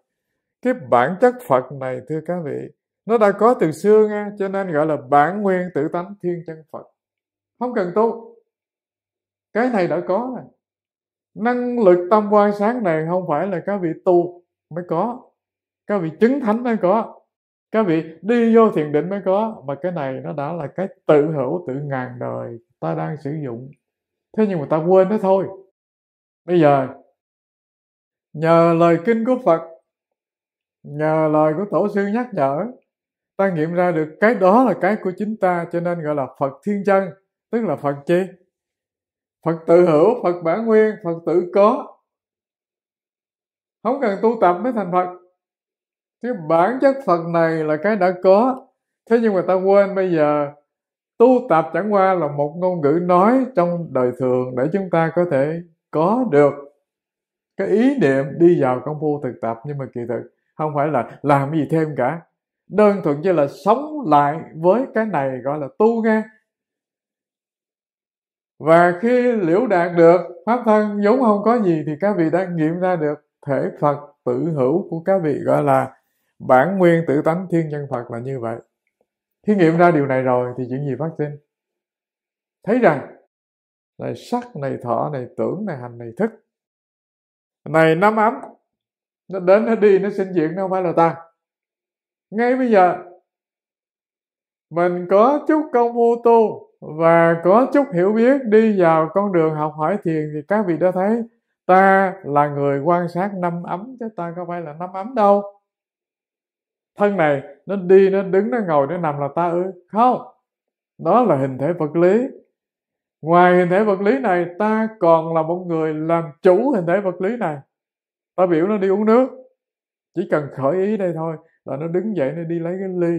cái bản chất phật này thưa các vị nó đã có từ xưa nha cho nên gọi là bản nguyên tự tánh thiên chân phật không cần tu cái này đã có rồi năng lực tâm quan sáng này không phải là các vị tu mới có các vị chứng thánh mới có các vị đi vô thiền định mới có mà cái này nó đã là cái tự hữu tự ngàn đời ta đang sử dụng thế nhưng mà ta quên nó thôi bây giờ nhờ lời kinh của phật nhờ lời của tổ sư nhắc nhở ta nghiệm ra được cái đó là cái của chính ta cho nên gọi là phật thiên chân tức là phật chi phật tự hữu phật bản nguyên phật tự có không cần tu tập mới thành phật chứ bản chất phật này là cái đã có thế nhưng mà ta quên bây giờ tu tập chẳng qua là một ngôn ngữ nói trong đời thường để chúng ta có thể có được cái ý niệm đi vào công phu thực tập nhưng mà kỳ thực không phải là làm gì thêm cả đơn thuần chỉ là sống lại với cái này gọi là tu nghe và khi liễu đạt được pháp thân vốn không có gì thì các vị đã nghiệm ra được thể phật tự hữu của các vị gọi là bản nguyên tự tánh thiên nhân phật là như vậy thí nghiệm ra điều này rồi thì chuyện gì phát sinh thấy rằng này sắc này thọ này tưởng này hành này thức này năm ấm nó đến nó đi nó sinh chuyện nó không phải là ta ngay bây giờ mình có chút công vô tu và có chút hiểu biết đi vào con đường học hỏi thiền thì các vị đã thấy ta là người quan sát năm ấm chứ ta có phải là năm ấm đâu thân này nó đi nó đứng nó ngồi nó nằm là ta ơi không đó là hình thể vật lý ngoài hình thể vật lý này ta còn là một người làm chủ hình thể vật lý này ta biểu nó đi uống nước chỉ cần khởi ý đây thôi là nó đứng dậy nó đi lấy cái ly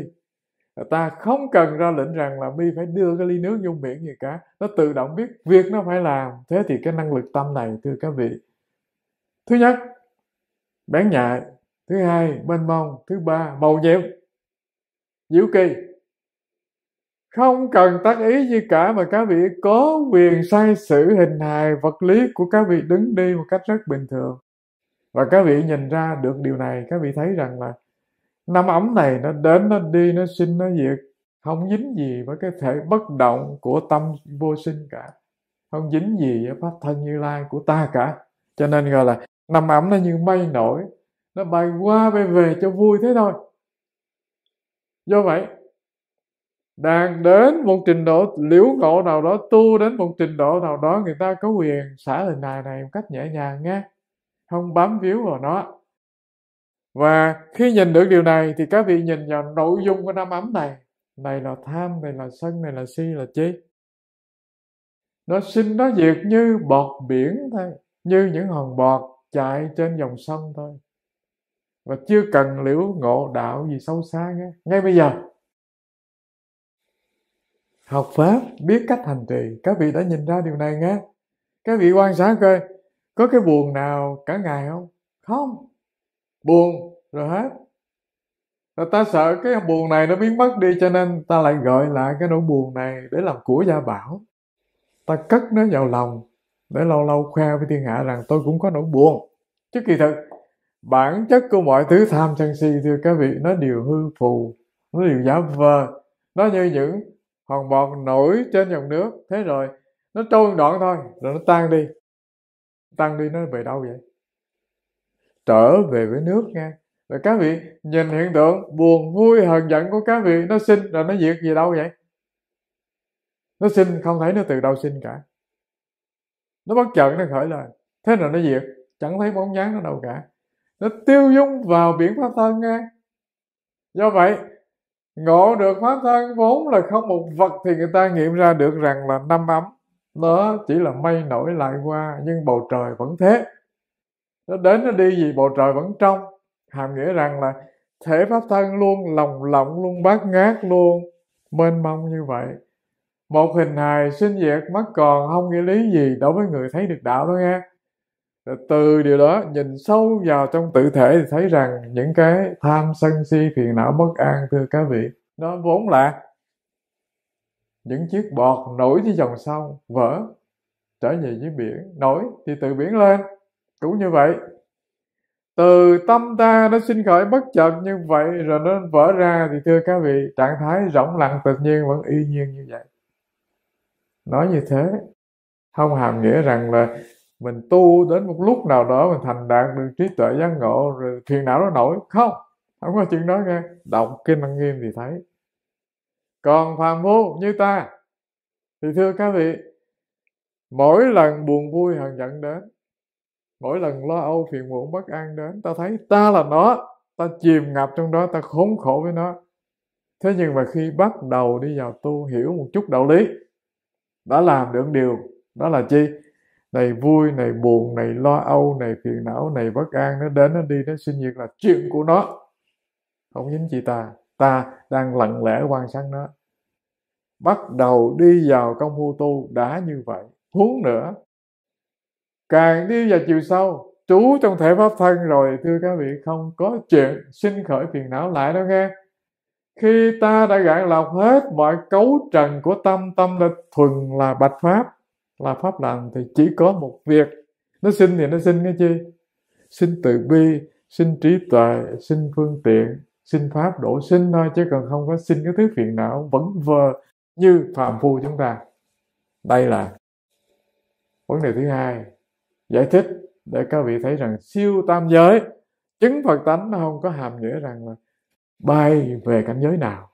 ta không cần ra lệnh rằng là mi phải đưa cái ly nước vô miệng gì cả nó tự động biết việc nó phải làm thế thì cái năng lực tâm này thưa các vị thứ nhất bén nhạy thứ hai mênh mông thứ ba màu nhiệm diệu kỳ không cần tác ý gì cả mà các vị có quyền sai sử hình hài vật lý của các vị đứng đi một cách rất bình thường và các vị nhìn ra được điều này các vị thấy rằng là năm ấm này nó đến nó đi nó sinh nó diệt không dính gì với cái thể bất động của tâm vô sinh cả không dính gì với pháp thân như lai của ta cả cho nên gọi là năm ấm nó như mây nổi nó bay qua bay về cho vui thế thôi do vậy đang đến một trình độ liễu ngộ nào đó tu đến một trình độ nào đó người ta có quyền xả lời này này một cách nhẹ nhàng nghe không bám víu vào nó và khi nhìn được điều này thì các vị nhìn vào nội dung của năm ấm này này là tham này là sân này là si là chi nó sinh nó diệt như bọt biển thôi như những hòn bọt chạy trên dòng sông thôi và chưa cần liễu ngộ đạo gì sâu xa nghe ngay bây giờ học pháp biết cách hành trì các vị đã nhìn ra điều này nghe các vị quan sát coi có cái buồn nào cả ngày không không buồn rồi hết rồi ta sợ cái buồn này nó biến mất đi cho nên ta lại gọi lại cái nỗi buồn này để làm của gia bảo ta cất nó vào lòng để lâu lâu khoe với thiên hạ rằng tôi cũng có nỗi buồn chứ kỳ thực bản chất của mọi thứ tham sân si thưa các vị nó đều hư phù nó đều giả vờ nó như những hòn bọt nổi trên dòng nước thế rồi nó trôi đoạn thôi rồi nó tan đi tan đi nó về đâu vậy trở về với nước nghe rồi các vị nhìn hiện tượng buồn vui hờn giận của các vị nó sinh rồi nó diệt về đâu vậy nó sinh không thấy nó từ đâu sinh cả nó bất chợt nó khởi lên thế rồi nó diệt chẳng thấy bóng dáng nó đâu cả nó tiêu dung vào biển pháp thân ngay do vậy ngộ được pháp thân vốn là không một vật thì người ta nghiệm ra được rằng là năm ấm nó chỉ là mây nổi lại qua nhưng bầu trời vẫn thế nó đến nó đi gì bầu trời vẫn trong hàm nghĩa rằng là thể pháp thân luôn lòng lộng luôn bát ngát luôn mênh mông như vậy một hình hài sinh diệt mất còn không nghĩa lý gì đối với người thấy được đạo đó nghe từ điều đó nhìn sâu vào trong tự thể thì thấy rằng những cái tham sân si phiền não bất an thưa các vị nó vốn là những chiếc bọt nổi dưới dòng sông vỡ trở về dưới biển nổi thì từ biển lên cũng như vậy từ tâm ta nó sinh khởi bất chợt như vậy rồi nó vỡ ra thì thưa các vị trạng thái rỗng lặng tự nhiên vẫn y nhiên như vậy nói như thế không hàm nghĩa rằng là mình tu đến một lúc nào đó mình thành đạt được trí tuệ giác ngộ rồi phiền não nó nổi không không có chuyện đó nghe đọc kinh lăng nghiêm thì thấy còn phàm phu như ta thì thưa các vị mỗi lần buồn vui hờn giận đến mỗi lần lo âu phiền muộn bất an đến ta thấy ta là nó ta chìm ngập trong đó ta khốn khổ với nó thế nhưng mà khi bắt đầu đi vào tu hiểu một chút đạo lý đã làm được điều đó là chi này vui này buồn này lo âu này phiền não này bất an nó đến nó đi nó sinh diệt là chuyện của nó không dính chị ta ta đang lặng lẽ quan sát nó bắt đầu đi vào công phu tu đã như vậy huống nữa càng đi vào chiều sâu trú trong thể pháp thân rồi thưa các vị không có chuyện sinh khởi phiền não lại đâu nghe khi ta đã gạn lọc hết mọi cấu trần của tâm tâm là thuần là bạch pháp là pháp lành thì chỉ có một việc nó xin thì nó xin cái chi xin từ bi xin trí tuệ xin phương tiện xin pháp đổ sinh thôi chứ còn không có xin cái thứ phiền não vẫn vờ như phàm phu chúng ta đây là vấn đề thứ hai giải thích để các vị thấy rằng siêu tam giới chứng phật tánh nó không có hàm nghĩa rằng là bay về cảnh giới nào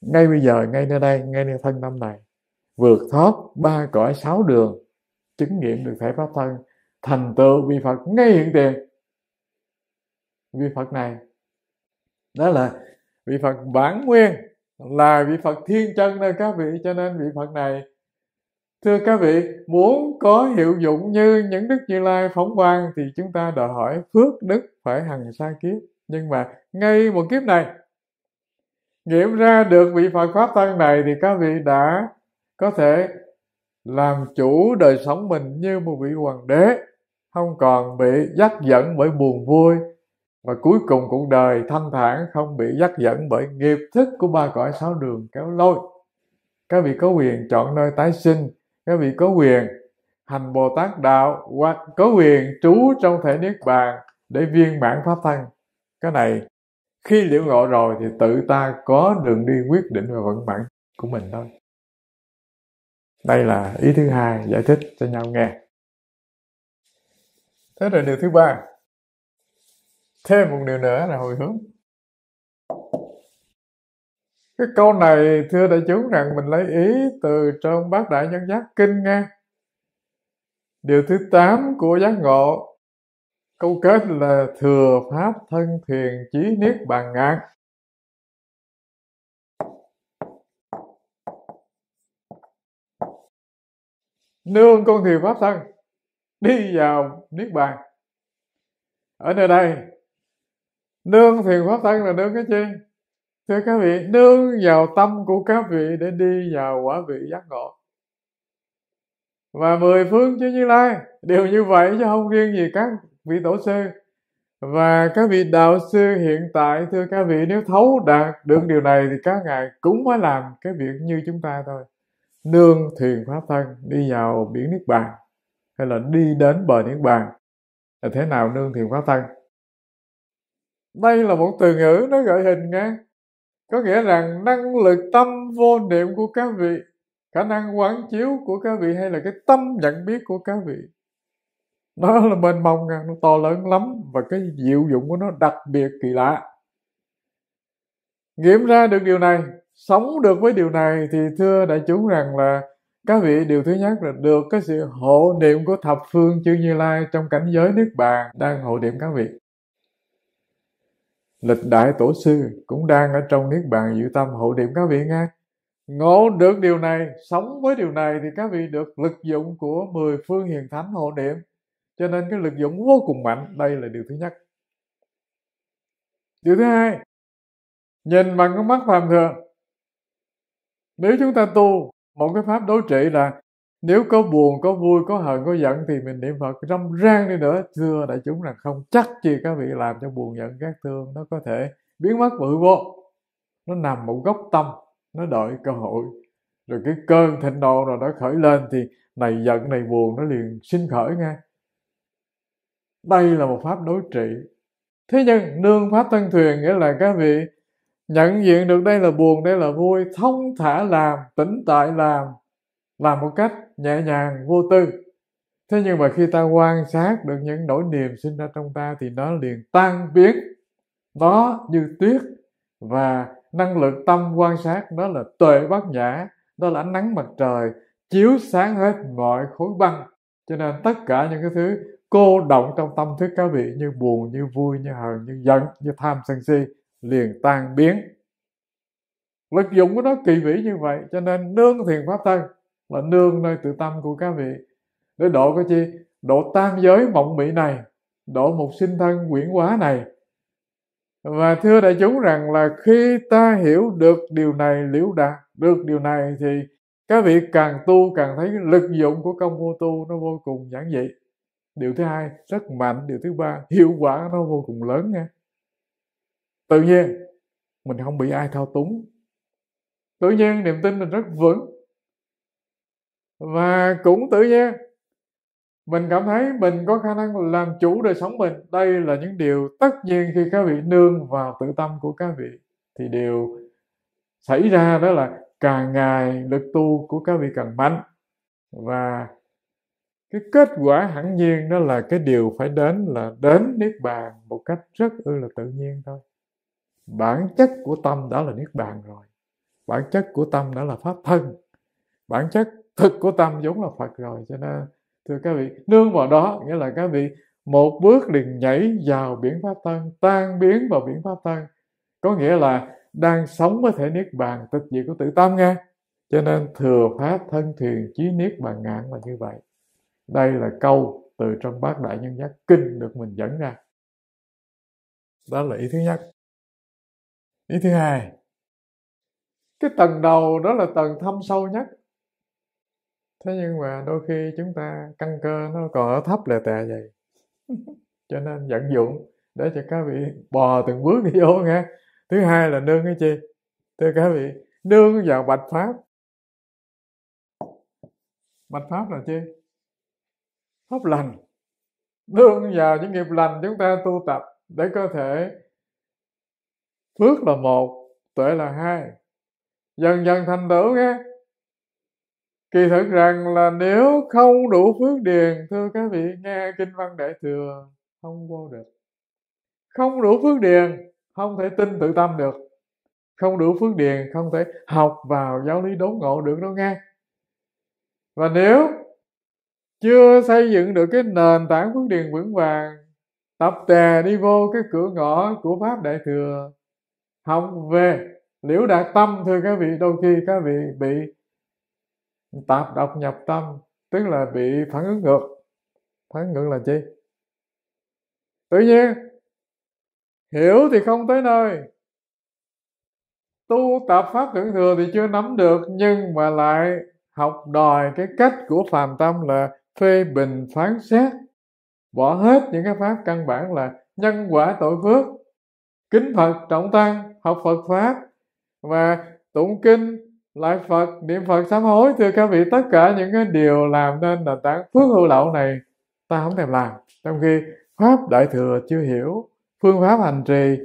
ngay bây giờ ngay nơi đây ngay nơi thân tâm này vượt thoát ba cõi sáu đường chứng nghiệm được thể pháp thân thành tựu vi phật ngay hiện tiền vi phật này đó là vị phật bản nguyên là vị phật thiên chân đây các vị cho nên vị phật này thưa các vị muốn có hiệu dụng như những đức như lai phóng quang thì chúng ta đòi hỏi phước đức phải hằng sa kiếp nhưng mà ngay một kiếp này nghiệm ra được vị phật pháp thân này thì các vị đã có thể làm chủ đời sống mình như một vị hoàng đế không còn bị dắt dẫn bởi buồn vui và cuối cùng cuộc đời thanh thản không bị dắt dẫn bởi nghiệp thức của ba cõi sáu đường kéo lôi các vị có quyền chọn nơi tái sinh các vị có quyền hành bồ tát đạo hoặc có quyền trú trong thể niết bàn để viên mãn pháp thân cái này khi liễu ngộ rồi thì tự ta có đường đi quyết định và vận mệnh của mình thôi đây là ý thứ hai giải thích cho nhau nghe thế rồi điều thứ ba thêm một điều nữa là hồi hướng cái câu này thưa đại chúng rằng mình lấy ý từ trong bát đại nhân giác kinh nghe điều thứ tám của giác ngộ câu kết là thừa pháp thân thiền chí niết bàn ngạc nương con thiền pháp thân đi vào niết bàn ở nơi đây nương thiền pháp thân là nương cái gì thưa các vị nương vào tâm của các vị để đi vào quả vị giác ngộ và mười phương chư như lai đều như vậy chứ không riêng gì các vị tổ sư và các vị đạo sư hiện tại thưa các vị nếu thấu đạt được điều này thì các ngài cũng phải làm cái việc như chúng ta thôi nương thiền pháp thân đi vào biển niết bàn hay là đi đến bờ niết bàn là thế nào nương thiền pháp thân đây là một từ ngữ nó gợi hình nghe có nghĩa rằng năng lực tâm vô niệm của các vị khả năng quán chiếu của các vị hay là cái tâm nhận biết của các vị nó là mênh mông nó to lớn lắm và cái diệu dụng của nó đặc biệt kỳ lạ nghiệm ra được điều này sống được với điều này thì thưa đại chúng rằng là các vị điều thứ nhất là được cái sự hộ niệm của thập phương chư như lai trong cảnh giới niết bàn đang hộ niệm các vị lịch đại tổ sư cũng đang ở trong niết bàn dự tâm hộ niệm các vị nghe ngộ được điều này sống với điều này thì các vị được lực dụng của mười phương hiền thánh hộ niệm cho nên cái lực dụng vô cùng mạnh đây là điều thứ nhất điều thứ hai nhìn bằng cái mắt phàm thường nếu chúng ta tu một cái pháp đối trị là nếu có buồn có vui có hận có giận thì mình niệm phật râm rang đi nữa thưa đại chúng là không chắc chi các vị làm cho buồn giận các thương nó có thể biến mất bự vô nó nằm một góc tâm nó đợi cơ hội rồi cái cơn thịnh nộ rồi nó khởi lên thì này giận này buồn nó liền sinh khởi ngay đây là một pháp đối trị thế nhưng nương pháp tân thuyền nghĩa là các vị nhận diện được đây là buồn đây là vui thông thả làm tĩnh tại làm làm một cách nhẹ nhàng vô tư thế nhưng mà khi ta quan sát được những nỗi niềm sinh ra trong ta thì nó liền tan biến nó như tuyết và năng lực tâm quan sát đó là tuệ bát nhã đó là ánh nắng mặt trời chiếu sáng hết mọi khối băng cho nên tất cả những cái thứ cô động trong tâm thức cá vị như buồn như vui như hờn như giận như tham sân si liền tan biến lực dụng của nó kỳ vĩ như vậy cho nên nương thiền pháp thân là nương nơi tự tâm của các vị để độ cái chi độ tam giới mộng mị này độ một sinh thân quyển quá này và thưa đại chúng rằng là khi ta hiểu được điều này liễu đạt được điều này thì các vị càng tu càng thấy lực dụng của công vô tu nó vô cùng giản dị điều thứ hai rất mạnh điều thứ ba hiệu quả nó vô cùng lớn nha tự nhiên mình không bị ai thao túng tự nhiên niềm tin mình rất vững và cũng tự nhiên mình cảm thấy mình có khả năng làm chủ đời sống mình đây là những điều tất nhiên khi các vị nương vào tự tâm của các vị thì điều xảy ra đó là càng ngày lực tu của các vị càng mạnh và cái kết quả hẳn nhiên đó là cái điều phải đến là đến niết bàn một cách rất ư là tự nhiên thôi bản chất của tâm đã là niết bàn rồi bản chất của tâm đã là pháp thân bản chất thực của tâm giống là phật rồi cho nên thưa các vị nương vào đó nghĩa là các vị một bước liền nhảy vào biển pháp thân tan biến vào biển pháp thân có nghĩa là đang sống với thể niết bàn tịch diệt của tự tâm nghe cho nên thừa pháp thân thuyền chí niết bàn ngạn là như vậy đây là câu từ trong bát đại nhân giác kinh được mình dẫn ra đó là ý thứ nhất ý thứ hai cái tầng đầu đó là tầng thâm sâu nhất thế nhưng mà đôi khi chúng ta căn cơ nó còn ở thấp lè tè vậy cho nên vận dụng để cho các vị bò từng bước đi vô nghe thứ hai là nương cái chi thưa các vị nương vào bạch pháp bạch pháp là chi pháp lành nương vào những nghiệp lành chúng ta tu tập để có thể phước là một tuệ là hai dần dần thành tựu nghe kỳ thực rằng là nếu không đủ phước điền thưa các vị nghe kinh văn đại thừa không vô được không đủ phước điền không thể tin tự tâm được không đủ phước điền không thể học vào giáo lý đốn ngộ được đâu nghe và nếu chưa xây dựng được cái nền tảng phước điền vững vàng tập tè đi vô cái cửa ngõ của pháp đại thừa học về liễu đạt tâm thưa các vị đôi khi các vị bị tạp độc nhập tâm tức là bị phản ứng ngược phản ứng ngược là chi tự nhiên hiểu thì không tới nơi tu tập pháp tưởng thừa thì chưa nắm được nhưng mà lại học đòi cái cách của phàm tâm là phê bình phán xét bỏ hết những cái pháp căn bản là nhân quả tội phước kính phật trọng tăng học Phật Pháp và tụng kinh, lại Phật, niệm Phật sám hối. Thưa các vị, tất cả những cái điều làm nên nền tảng phước hữu lậu này ta không thèm làm. Trong khi Pháp Đại Thừa chưa hiểu, phương pháp hành trì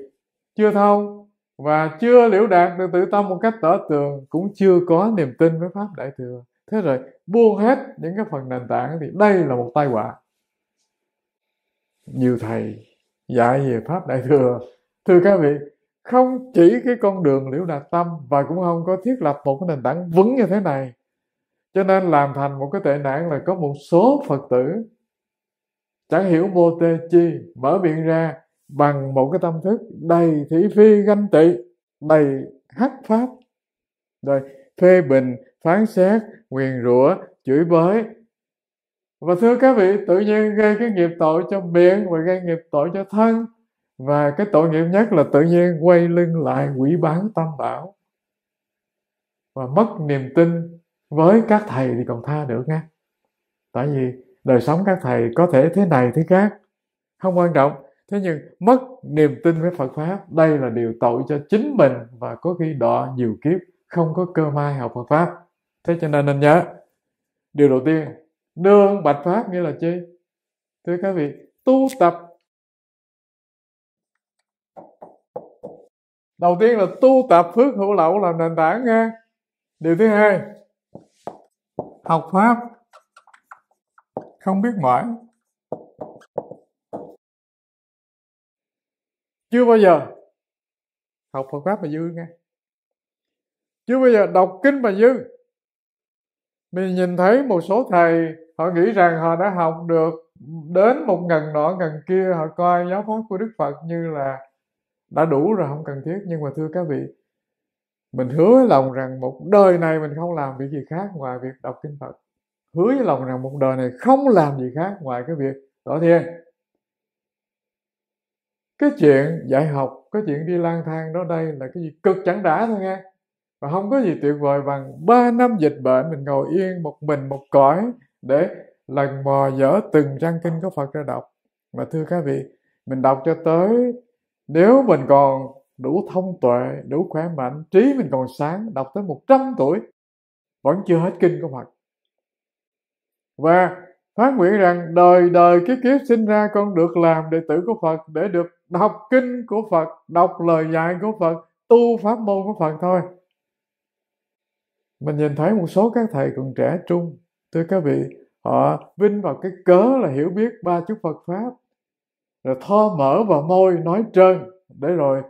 chưa thông và chưa liễu đạt được tự tâm một cách tỏ tường cũng chưa có niềm tin với Pháp Đại Thừa. Thế rồi buông hết những cái phần nền tảng thì đây là một tai họa. Nhiều thầy dạy về Pháp Đại Thừa. Thưa các vị, không chỉ cái con đường liễu đạt tâm và cũng không có thiết lập một cái nền tảng vững như thế này cho nên làm thành một cái tệ nạn là có một số phật tử chẳng hiểu vô tê chi mở miệng ra bằng một cái tâm thức đầy thị phi ganh tị đầy hắc pháp rồi phê bình phán xét nguyền rủa chửi bới và thưa các vị tự nhiên gây cái nghiệp tội cho miệng và gây nghiệp tội cho thân và cái tội nghiệp nhất là tự nhiên quay lưng lại quỷ bán tam bảo và mất niềm tin với các thầy thì còn tha được nha tại vì đời sống các thầy có thể thế này thế khác không quan trọng thế nhưng mất niềm tin với phật pháp đây là điều tội cho chính mình và có khi đọa nhiều kiếp không có cơ may học phật pháp thế cho nên nên nhớ điều đầu tiên nương bạch pháp nghĩa là chi thưa các vị tu tập đầu tiên là tu tập phước hữu lậu làm nền tảng nha điều thứ hai học pháp không biết mỏi chưa bao giờ học Phật pháp mà dư nghe chưa bao giờ đọc kinh mà dư mình nhìn thấy một số thầy họ nghĩ rằng họ đã học được đến một ngần nọ ngần kia họ coi giáo pháp của đức phật như là đã đủ rồi không cần thiết nhưng mà thưa các vị mình hứa với lòng rằng một đời này mình không làm việc gì khác ngoài việc đọc kinh Phật hứa với lòng rằng một đời này không làm gì khác ngoài cái việc tỏ thiên cái chuyện dạy học cái chuyện đi lang thang đó đây là cái gì cực chẳng đã thôi nghe và không có gì tuyệt vời bằng 3 năm dịch bệnh mình ngồi yên một mình một cõi để lần mò dở từng trang kinh của Phật ra đọc mà thưa các vị mình đọc cho tới nếu mình còn đủ thông tuệ đủ khỏe mạnh trí mình còn sáng đọc tới 100 tuổi vẫn chưa hết kinh của Phật và phát nguyện rằng đời đời kiếp kiếp sinh ra con được làm đệ tử của Phật để được đọc kinh của Phật đọc lời dạy của Phật tu pháp môn của Phật thôi mình nhìn thấy một số các thầy còn trẻ trung thưa các vị họ vinh vào cái cớ là hiểu biết ba chút Phật pháp rồi tho mở vào môi nói trơn để rồi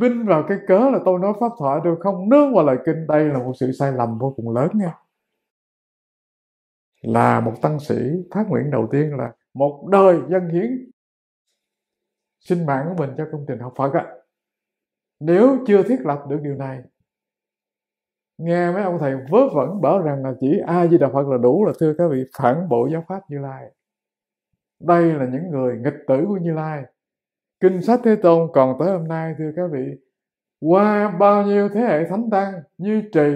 vinh vào cái cớ là tôi nói pháp thoại tôi không nương vào lời kinh đây là một sự sai lầm vô cùng lớn nha là một tăng sĩ phát nguyện đầu tiên là một đời dân hiến sinh mạng của mình cho công trình học Phật á nếu chưa thiết lập được điều này nghe mấy ông thầy vớ vẩn bảo rằng là chỉ a di đà phật là đủ là thưa các vị phản bộ giáo pháp như lai đây là những người nghịch tử của như lai kinh sách thế tôn còn tới hôm nay thưa các vị qua bao nhiêu thế hệ thánh tăng như trì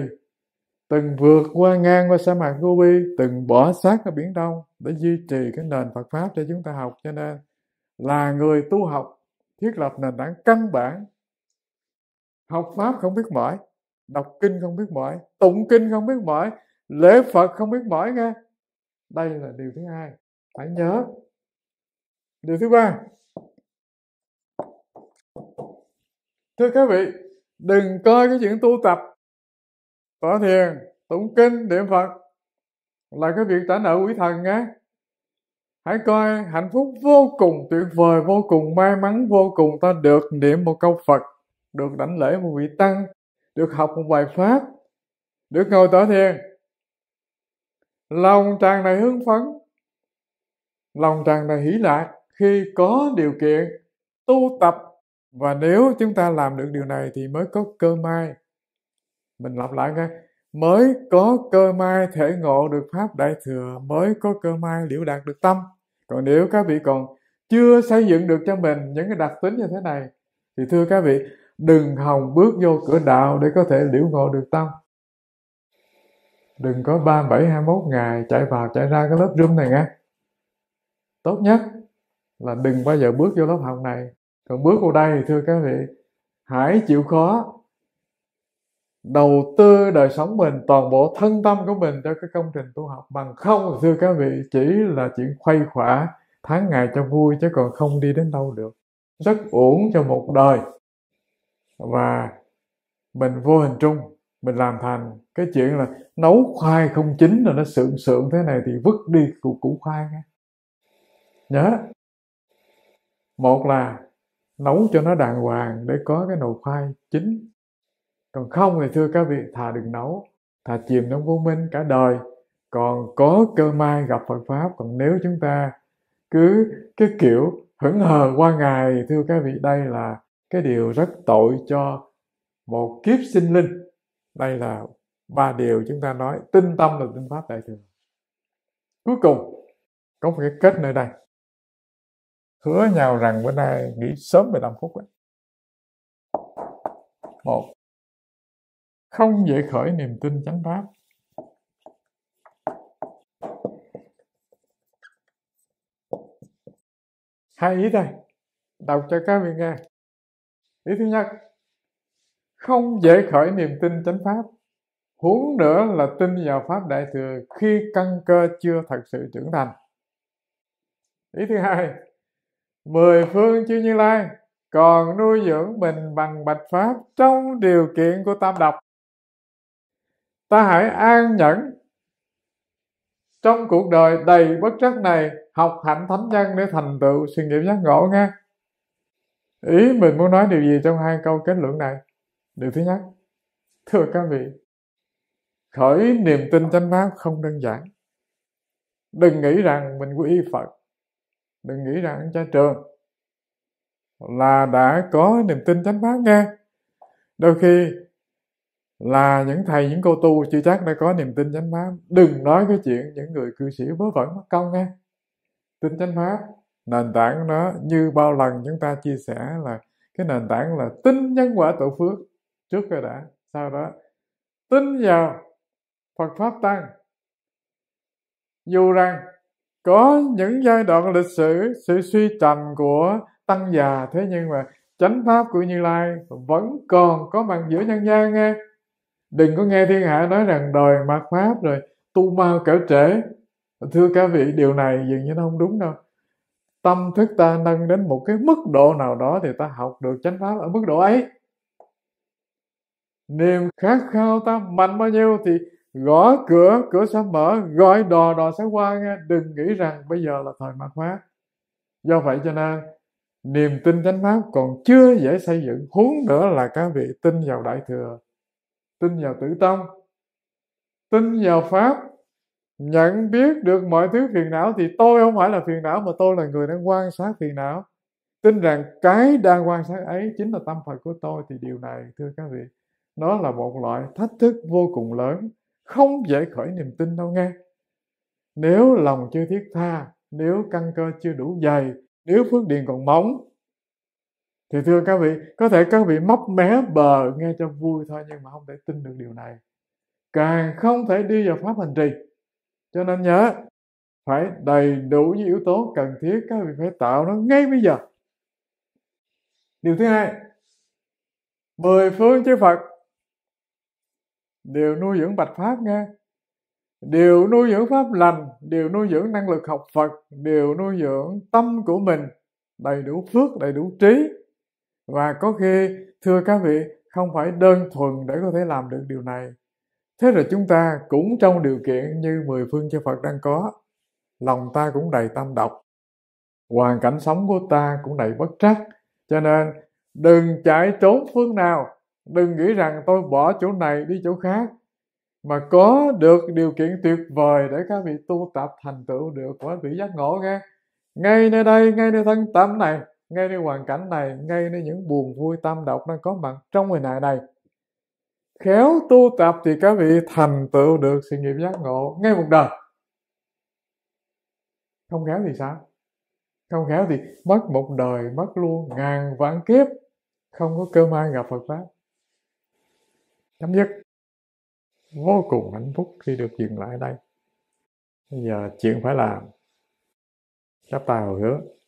từng vượt qua ngang qua sa mạc Gobi, từng bỏ sát ở Biển Đông để duy trì cái nền Phật Pháp cho chúng ta học. Cho nên là người tu học thiết lập nền tảng căn bản. Học Pháp không biết mỏi, đọc kinh không biết mỏi, tụng kinh không biết mỏi, lễ Phật không biết mỏi nghe. Đây là điều thứ hai. Phải nhớ điều thứ ba thưa các vị đừng coi cái chuyện tu tập tỏa thiền tụng kinh niệm phật là cái việc trả nợ quý thần nhé hãy coi hạnh phúc vô cùng tuyệt vời vô cùng may mắn vô cùng ta được niệm một câu phật được đảnh lễ một vị tăng được học một bài pháp được ngồi tỏa thiền lòng tràn đầy hưng phấn lòng tràn đầy hỷ lạc khi có điều kiện tu tập và nếu chúng ta làm được điều này thì mới có cơ may mình lặp lại nghe mới có cơ may thể ngộ được pháp đại thừa mới có cơ may liễu đạt được tâm còn nếu các vị còn chưa xây dựng được cho mình những cái đặc tính như thế này thì thưa các vị đừng hòng bước vô cửa đạo để có thể liễu ngộ được tâm đừng có ba bảy hai mốt ngày chạy vào chạy ra cái lớp rung này nghe tốt nhất là đừng bao giờ bước vô lớp học này còn bước vào đây thưa các vị hãy chịu khó đầu tư đời sống mình toàn bộ thân tâm của mình cho cái công trình tu học bằng không thưa các vị chỉ là chuyện khuây khỏa tháng ngày cho vui chứ còn không đi đến đâu được rất uổng cho một đời và mình vô hình trung mình làm thành cái chuyện là nấu khoai không chín rồi nó sượng sượng thế này thì vứt đi củ, củ khoai nghe nhớ một là nấu cho nó đàng hoàng để có cái nồi khoai chín còn không thì thưa các vị thà đừng nấu thà chìm trong vô minh cả đời còn có cơ may gặp Phật pháp còn nếu chúng ta cứ cái kiểu hững hờ qua ngày thưa các vị đây là cái điều rất tội cho một kiếp sinh linh đây là ba điều chúng ta nói tinh tâm là tinh pháp đại thừa cuối cùng có một cái kết nơi đây hứa nhau rằng bữa nay nghỉ sớm 15 phút ấy. một không dễ khởi niềm tin chánh pháp hai ý đây đọc cho các vị nghe ý thứ nhất không dễ khởi niềm tin chánh pháp huống nữa là tin vào pháp đại thừa khi căn cơ chưa thật sự trưởng thành ý thứ hai mười phương chư như lai còn nuôi dưỡng mình bằng bạch pháp trong điều kiện của tam độc ta hãy an nhẫn trong cuộc đời đầy bất trắc này học hạnh thánh nhân để thành tựu sự nghiệp giác ngộ nghe ý mình muốn nói điều gì trong hai câu kết luận này điều thứ nhất thưa các vị khởi niềm tin chánh pháp không đơn giản đừng nghĩ rằng mình quy y phật đừng nghĩ rằng ăn chay trường là đã có niềm tin chánh pháp nghe đôi khi là những thầy những cô tu chưa chắc đã có niềm tin chánh pháp đừng nói cái chuyện những người cư sĩ vớ vẩn mất công nghe tin chánh pháp nền tảng nó như bao lần chúng ta chia sẻ là cái nền tảng là tin nhân quả tổ phước trước rồi đã sau đó tin vào phật pháp tăng dù rằng có những giai đoạn lịch sử sự suy trần của tăng già thế nhưng mà chánh pháp của như lai vẫn còn có mặt giữa nhân gian nghe đừng có nghe thiên hạ nói rằng đòi mạt pháp rồi tu mau kẻo trễ thưa các vị điều này dường như nó không đúng đâu tâm thức ta nâng đến một cái mức độ nào đó thì ta học được chánh pháp ở mức độ ấy niềm khát khao ta mạnh bao nhiêu thì gõ cửa cửa sẽ mở gọi đò đò sẽ qua nghe đừng nghĩ rằng bây giờ là thời mạt pháp do vậy cho nên niềm tin chánh pháp còn chưa dễ xây dựng huống nữa là các vị tin vào đại thừa tin vào tử tông tin vào pháp nhận biết được mọi thứ phiền não thì tôi không phải là phiền não mà tôi là người đang quan sát phiền não tin rằng cái đang quan sát ấy chính là tâm phật của tôi thì điều này thưa các vị nó là một loại thách thức vô cùng lớn không dễ khởi niềm tin đâu nghe nếu lòng chưa thiết tha nếu căn cơ chưa đủ dày nếu phước điền còn mỏng thì thưa các vị có thể các vị móc mé bờ nghe cho vui thôi nhưng mà không thể tin được điều này càng không thể đi vào pháp hành trì cho nên nhớ phải đầy đủ những yếu tố cần thiết các vị phải tạo nó ngay bây giờ điều thứ hai mười phương chư phật đều nuôi dưỡng bạch pháp nghe đều nuôi dưỡng pháp lành đều nuôi dưỡng năng lực học phật đều nuôi dưỡng tâm của mình đầy đủ phước đầy đủ trí và có khi thưa các vị không phải đơn thuần để có thể làm được điều này thế rồi chúng ta cũng trong điều kiện như mười phương chư phật đang có lòng ta cũng đầy tâm độc hoàn cảnh sống của ta cũng đầy bất trắc cho nên đừng chạy trốn phương nào đừng nghĩ rằng tôi bỏ chỗ này đi chỗ khác mà có được điều kiện tuyệt vời để các vị tu tập thành tựu được quả vị giác ngộ nghe ngay nơi đây ngay nơi thân tâm này ngay nơi hoàn cảnh này ngay nơi những buồn vui tâm độc đang có mặt trong hồi này này khéo tu tập thì các vị thành tựu được sự nghiệp giác ngộ ngay một đời không khéo thì sao không khéo thì mất một đời mất luôn ngàn vạn kiếp không có cơ may gặp phật pháp chấm dứt vô cùng hạnh phúc khi được dừng lại đây bây giờ chuyện phải làm chắp tay hồi hứa